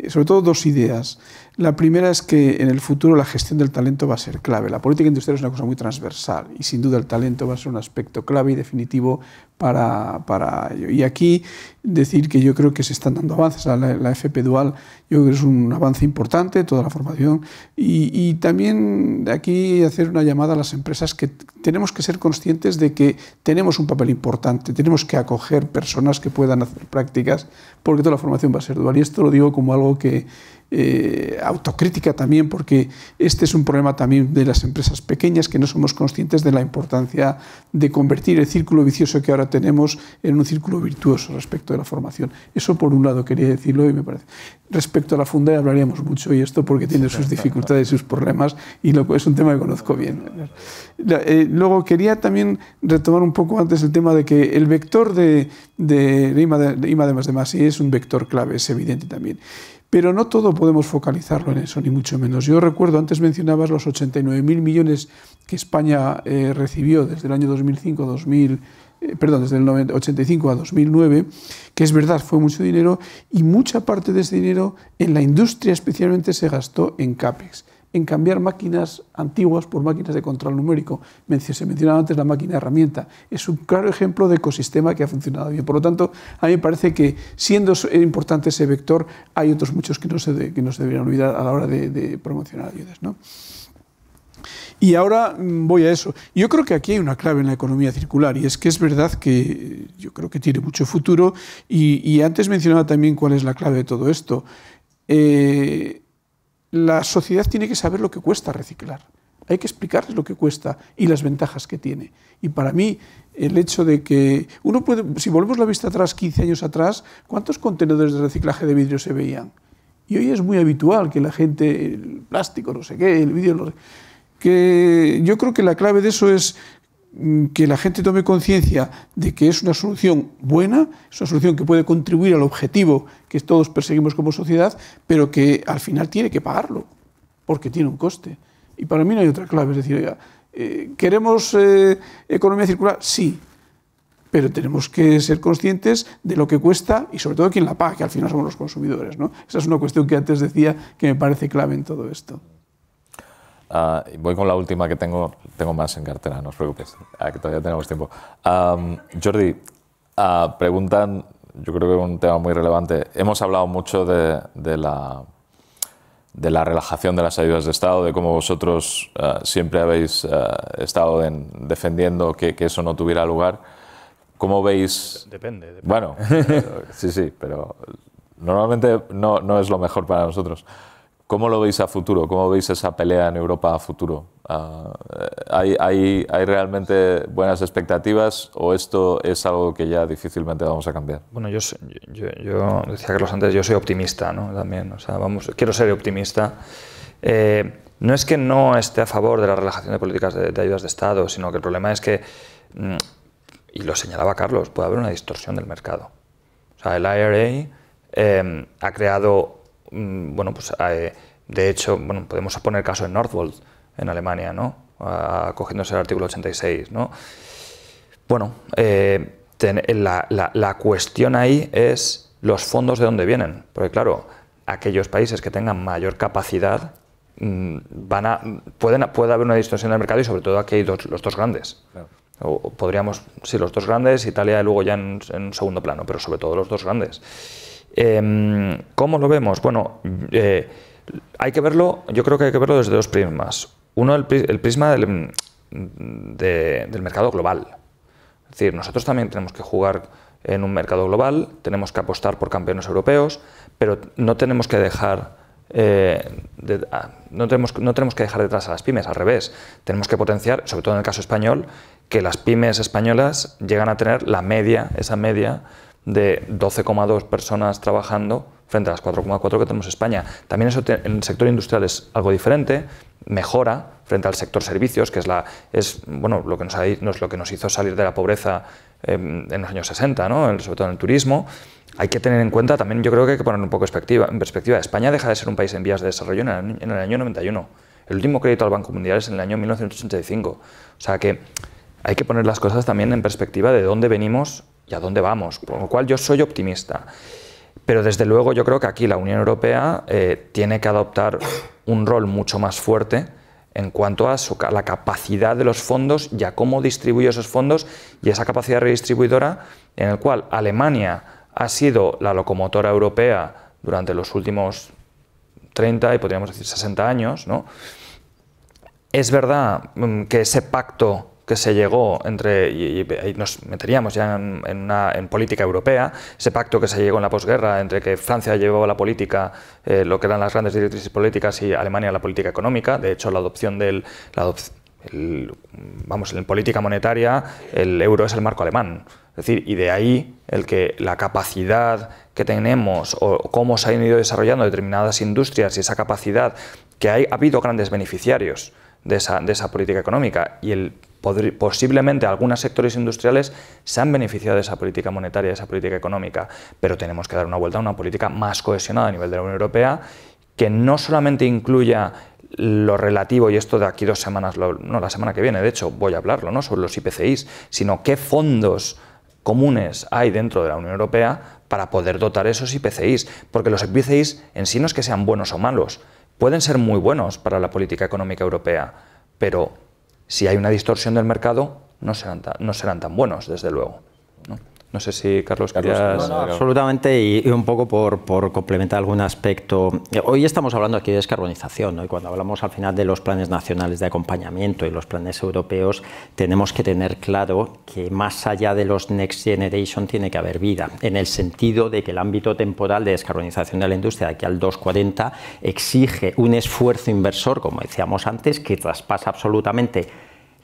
sobre todo dos ideas. La primera es que en el futuro la gestión del talento va a ser clave. La política industrial es una cosa muy transversal y sin duda el talento va a ser un aspecto clave y definitivo para, ello. Y aquí decir que yo creo que se están dando avances. La, FP Dual yo creo que es un avance importante, toda la formación. Y, y también aquí hacer una llamada a las empresas que tenemos que ser conscientes de que tenemos un papel importante, tenemos que acoger personas que puedan hacer prácticas porque toda la formación va a ser dual. Y esto lo digo como algo que eh, autocrítica también, porque este es un problema también de las empresas pequeñas, que no somos conscientes de la importancia de convertir el círculo vicioso que ahora tenemos en un círculo virtuoso respecto de la formación. Eso por un lado quería decirlo y me parece. Respecto a la funda hablaríamos mucho y esto porque tiene sus dificultades, y sus problemas y lo, es un tema que conozco bien. Eh, luego quería también retomar un poco antes el tema de que el vector de, de, de, IMA de, más es un vector clave, es evidente también. Pero no todo podemos focalizarlo en eso, ni mucho menos. Yo recuerdo, antes mencionabas los 89.000 millones que España eh, recibió desde el año 2005 2000, eh, perdón, desde el 85 a 2009, que es verdad, fue mucho dinero, y mucha parte de ese dinero en la industria especialmente se gastó en CAPEX en cambiar máquinas antiguas por máquinas de control numérico. Se mencionaba antes la máquina herramienta. Es un claro ejemplo de ecosistema que ha funcionado bien. Por lo tanto, a mí me parece que siendo importante ese vector, hay otros muchos que no se, no deberían olvidar a la hora de, promocionar ayudas. Y ahora mm, voy a eso. Yo creo que aquí hay una clave en la economía circular y es que es verdad que yo creo que tiene mucho futuro y, antes mencionaba también cuál es la clave de todo esto. Eh, la sociedad tiene que saber lo que cuesta reciclar. Hay que explicarles lo que cuesta y las ventajas que tiene. Y para mí, el hecho de que uno puede, si volvemos la vista atrás 15 años atrás, ¿cuántos contenedores de reciclaje de vidrio se veían? Y hoy es muy habitual que la gente, el plástico, no sé qué, el vidrio, no que yo creo que la clave de eso es Mm, que la gente tome conciencia de que es una solución buena, es una solución que puede contribuir al objetivo que todos perseguimos como sociedad, pero que al final tiene que pagarlo, porque tiene un coste. Y para mí no hay otra clave, es decir, eh, ¿queremos eh, economía circular? Sí, pero tenemos que ser conscientes de lo que cuesta y sobre todo quién la paga, que al final somos los consumidores. ¿no? Esa es una cuestión que antes decía que me parece clave en todo esto. Ah, voy con la última que tengo, tengo más en cartera, no os preocupéis, ah, que todavía tenemos tiempo. Jordi, ah, preguntan, yo creo que es un tema muy relevante. Hemos hablado mucho de, la, de la relajación de las ayudas de Estado, de cómo vosotros siempre habéis estado defendiendo que, eso no tuviera lugar. ¿Cómo veis? Depende. depende. Bueno, <laughs> sí, sí, pero normalmente no, no es lo mejor para nosotros. ¿Cómo lo veis a futuro? ¿Cómo veis esa pelea en Europa a futuro? Ah, eh, ¿hay, realmente buenas expectativas o esto es algo que ya difícilmente vamos a cambiar? Bueno, yo, yo, decía Carlos antes, yo soy optimista ¿no? también. O sea, vamos, quiero ser optimista. Eh, no es que no esté a favor de la relajación de políticas de, ayudas de Estado, sino que el problema es que, mm, y lo señalaba Carlos, puede haber una distorsión del mercado. O sea, el IRA em, ha creado Mm, bueno, pues eh, de hecho, bueno, podemos poner caso en Northvolt, en Alemania, ¿no? acogiéndose cogiéndose el artículo 86, ¿no? Bueno, eh, la, la, cuestión ahí es los fondos de dónde vienen, porque claro, aquellos países que tengan mayor capacidad mm, van a, pueden, puede haber una distorsión del mercado y sobre todo aquí hay los dos grandes. O, podríamos, sí, los dos grandes, Italia luego ya en, segundo plano, pero sobre todo los dos grandes. Em, ¿Cómo lo vemos? Bueno, eh, hay que verlo, yo creo que hay que verlo desde dos prismas. Uno, el, prisma mm, del, mercado global. Es decir, nosotros también tenemos que jugar en un mercado global, tenemos que apostar por campeones europeos, pero no tenemos que dejar eh, ah, no, tenemos, no tenemos que dejar detrás a las pymes, al revés. Tenemos que potenciar, sobre todo en el caso español, que las pymes españolas llegan a tener la media, esa media de 12,2 personas trabajando frente a las 4,4 que tenemos en España. También eso en el sector industrial es algo diferente, mejora frente al sector servicios, que es, la, es bueno, lo, que nos, lo que nos hizo salir de la pobreza em, en los años 60, ¿no? sobre todo en el turismo. Hay que tener en cuenta, también yo creo que hay que poner un poco perspectiva, en perspectiva. España deja de ser un país en vías de desarrollo en el, en el año 91. El último crédito al Banco Mundial es en el año 1985. O sea que hay que poner las cosas también en perspectiva de dónde venimos y a dónde vamos, Por lo cual yo soy optimista. Pero desde luego yo creo que aquí la Unión Europea eh, tiene que adoptar un rol mucho más fuerte en cuanto a, la capacidad de los fondos y a cómo distribuye esos fondos y esa capacidad redistribuidora en el cual Alemania ha sido la locomotora europea durante los últimos 30 y podríamos decir 60 años. Es verdad mm, que ese pacto que se llegó entre, y, nos meteríamos ya en, política europea, ese pacto que se llegó en la posguerra entre que Francia llevaba la política, eh, lo que eran las grandes directrices políticas, y Alemania la política económica, de hecho la adopción del... vamos, en política monetaria el euro es el marco alemán. Es decir, y de ahí el que la capacidad que tenemos o cómo se han ido desarrollando determinadas industrias y esa capacidad, que hay, ha habido grandes beneficiarios de esa, de esa política económica. Y el posiblemente algunos sectores industriales se han beneficiado de esa política monetaria, de esa política económica, pero tenemos que dar una vuelta a una política más cohesionada a nivel de la Unión Europea que no solamente incluya lo relativo, y esto de aquí dos semanas, no, la semana que viene, de hecho, voy a hablarlo, ¿no? sobre los IPCIs, sino qué fondos comunes hay dentro de la Unión Europea para poder dotar esos IPCIs, porque los IPCIs en sí no es que sean buenos o malos, pueden ser muy buenos para la política económica europea, pero si hay una distorsión del mercado, no serán, tan buenos, desde luego. No sé si, Carlos, Carlos no, absolutamente, y, un poco por, complementar algún aspecto. Eh, hoy estamos hablando aquí de descarbonización, ¿no? y cuando hablamos al final de los planes nacionales de acompañamiento y los planes europeos, tenemos que tener claro que más allá de los Next Generation tiene que haber vida, en el sentido de que el ámbito temporal de descarbonización de la industria de aquí al 240 exige un esfuerzo inversor, como decíamos antes, que traspasa absolutamente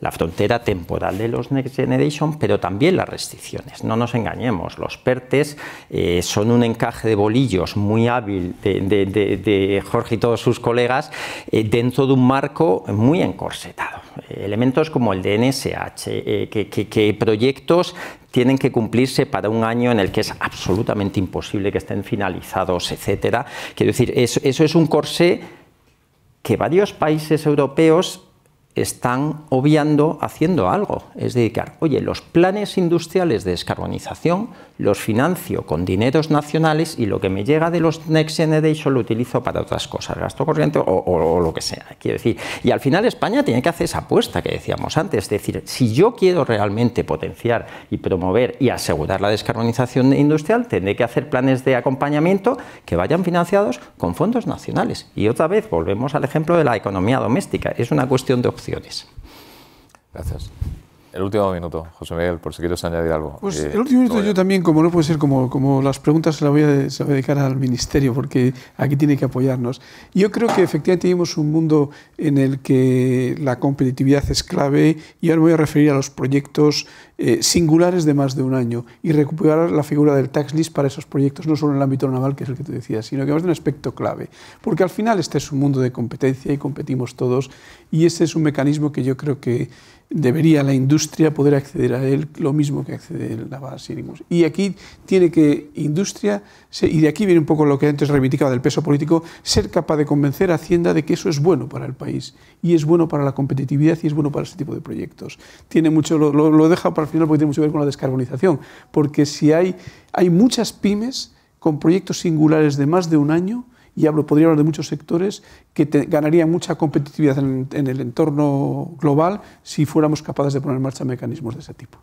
la frontera temporal de los Next Generation, pero también las restricciones. No nos engañemos, los PERTES eh, son un encaje de bolillos muy hábil de, Jorge y todos sus colegas eh, dentro de un marco muy encorsetado. Elementos como el DNSH, eh, que, proyectos tienen que cumplirse para un año en el que es absolutamente imposible que estén finalizados, etc. Quiero decir, eso, eso es un corsé que varios países europeos están obviando haciendo algo, es dedicar, oye, los planes industriales de descarbonización los financio con dineros nacionales y lo que me llega de los Next Generation lo utilizo para otras cosas, gasto corriente o, lo que sea. Quiero decir, y al final España tiene que hacer esa apuesta que decíamos antes, es decir, si yo quiero realmente potenciar y promover y asegurar la descarbonización industrial, tendré que hacer planes de acompañamiento que vayan financiados con fondos nacionales. Y otra vez volvemos al ejemplo de la economía doméstica, es una cuestión de opciones. Gracias. El último minuto, José Miguel, por si quieres añadir algo. Pues eh, el último minuto yo también, como no puede ser, como, como las preguntas se las voy, a, se las voy a dedicar al Ministerio, porque aquí tiene que apoyarnos. Yo creo que efectivamente vivimos un mundo en el que la competitividad es clave y ahora me voy a referir a los proyectos eh, singulares de más de un año y recuperar la figura del tax list para esos proyectos, no solo en el ámbito naval, que es el que te decía, sino que además de un aspecto clave. Porque al final este es un mundo de competencia y competimos todos y ese es un mecanismo que yo creo que debería la industria poder acceder a él lo mismo que accede la base. Y aquí tiene que industria, y de aquí viene un poco lo que antes reivindicaba del peso político, ser capaz de convencer a Hacienda de que eso es bueno para el país y es bueno para la competitividad y es bueno para este tipo de proyectos. Tiene mucho, lo, lo deja para al final porque tiene mucho que ver con la descarbonización, porque si hay, hay muchas pymes con proyectos singulares de más de un año, y hablo, podría hablar de muchos sectores que ganarían mucha competitividad en, el entorno global si fuéramos capaces de poner en marcha mecanismos de ese tipo.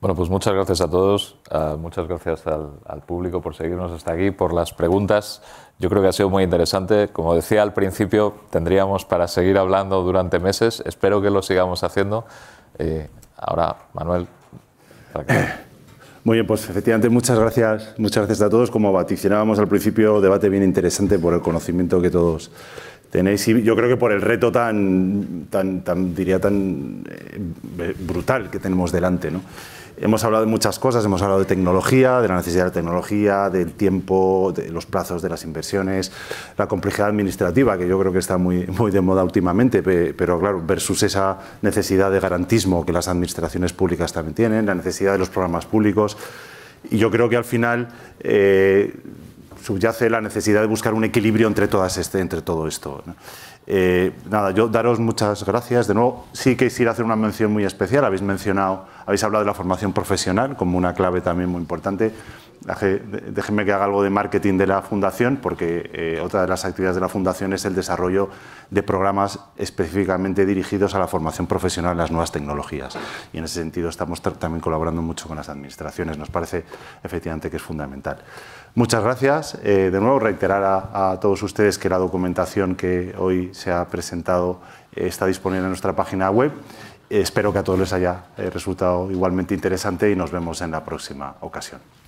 Bueno, pues muchas gracias a todos, ah, muchas gracias al, público por seguirnos hasta aquí, por las preguntas. Yo creo que ha sido muy interesante. Como decía al principio, tendríamos para seguir hablando durante meses. Espero que lo sigamos haciendo. Eh, Ahora, Manuel. <coughs> Muy bien, pues efectivamente muchas gracias, muchas gracias a todos. Como baticionábamos al principio, debate bien interesante por el conocimiento que todos tenéis y yo creo que por el reto tan, tan, tan diría, tan eh, brutal que tenemos delante. Hemos hablado de muchas cosas, hemos hablado de tecnología, de la necesidad de tecnología, del tiempo, de los plazos de las inversiones, la complejidad administrativa, que yo creo que está muy, muy de moda últimamente, pero claro, versus esa necesidad de garantismo que las administraciones públicas también tienen, la necesidad de los programas públicos. Y yo creo que al final eh, subyace la necesidad de buscar un equilibrio entre, todas este, entre todo esto. Eh, nada, yo daros muchas gracias. De nuevo, sí que quisiera hacer una mención muy especial. Habéis mencionado, habéis hablado de la formación profesional como una clave también muy importante déjenme que haga algo de marketing de la fundación, porque eh, otra de las actividades de la fundación es el desarrollo de programas específicamente dirigidos a la formación profesional en las nuevas tecnologías. Y en ese sentido estamos también colaborando mucho con las administraciones. Nos parece efectivamente que es fundamental. Muchas gracias. Eh, de nuevo, reiterar a, todos ustedes que la documentación que hoy se ha presentado eh, está disponible en nuestra página web. Espero que a todos les haya resultado igualmente interesante y nos vemos en la próxima ocasión.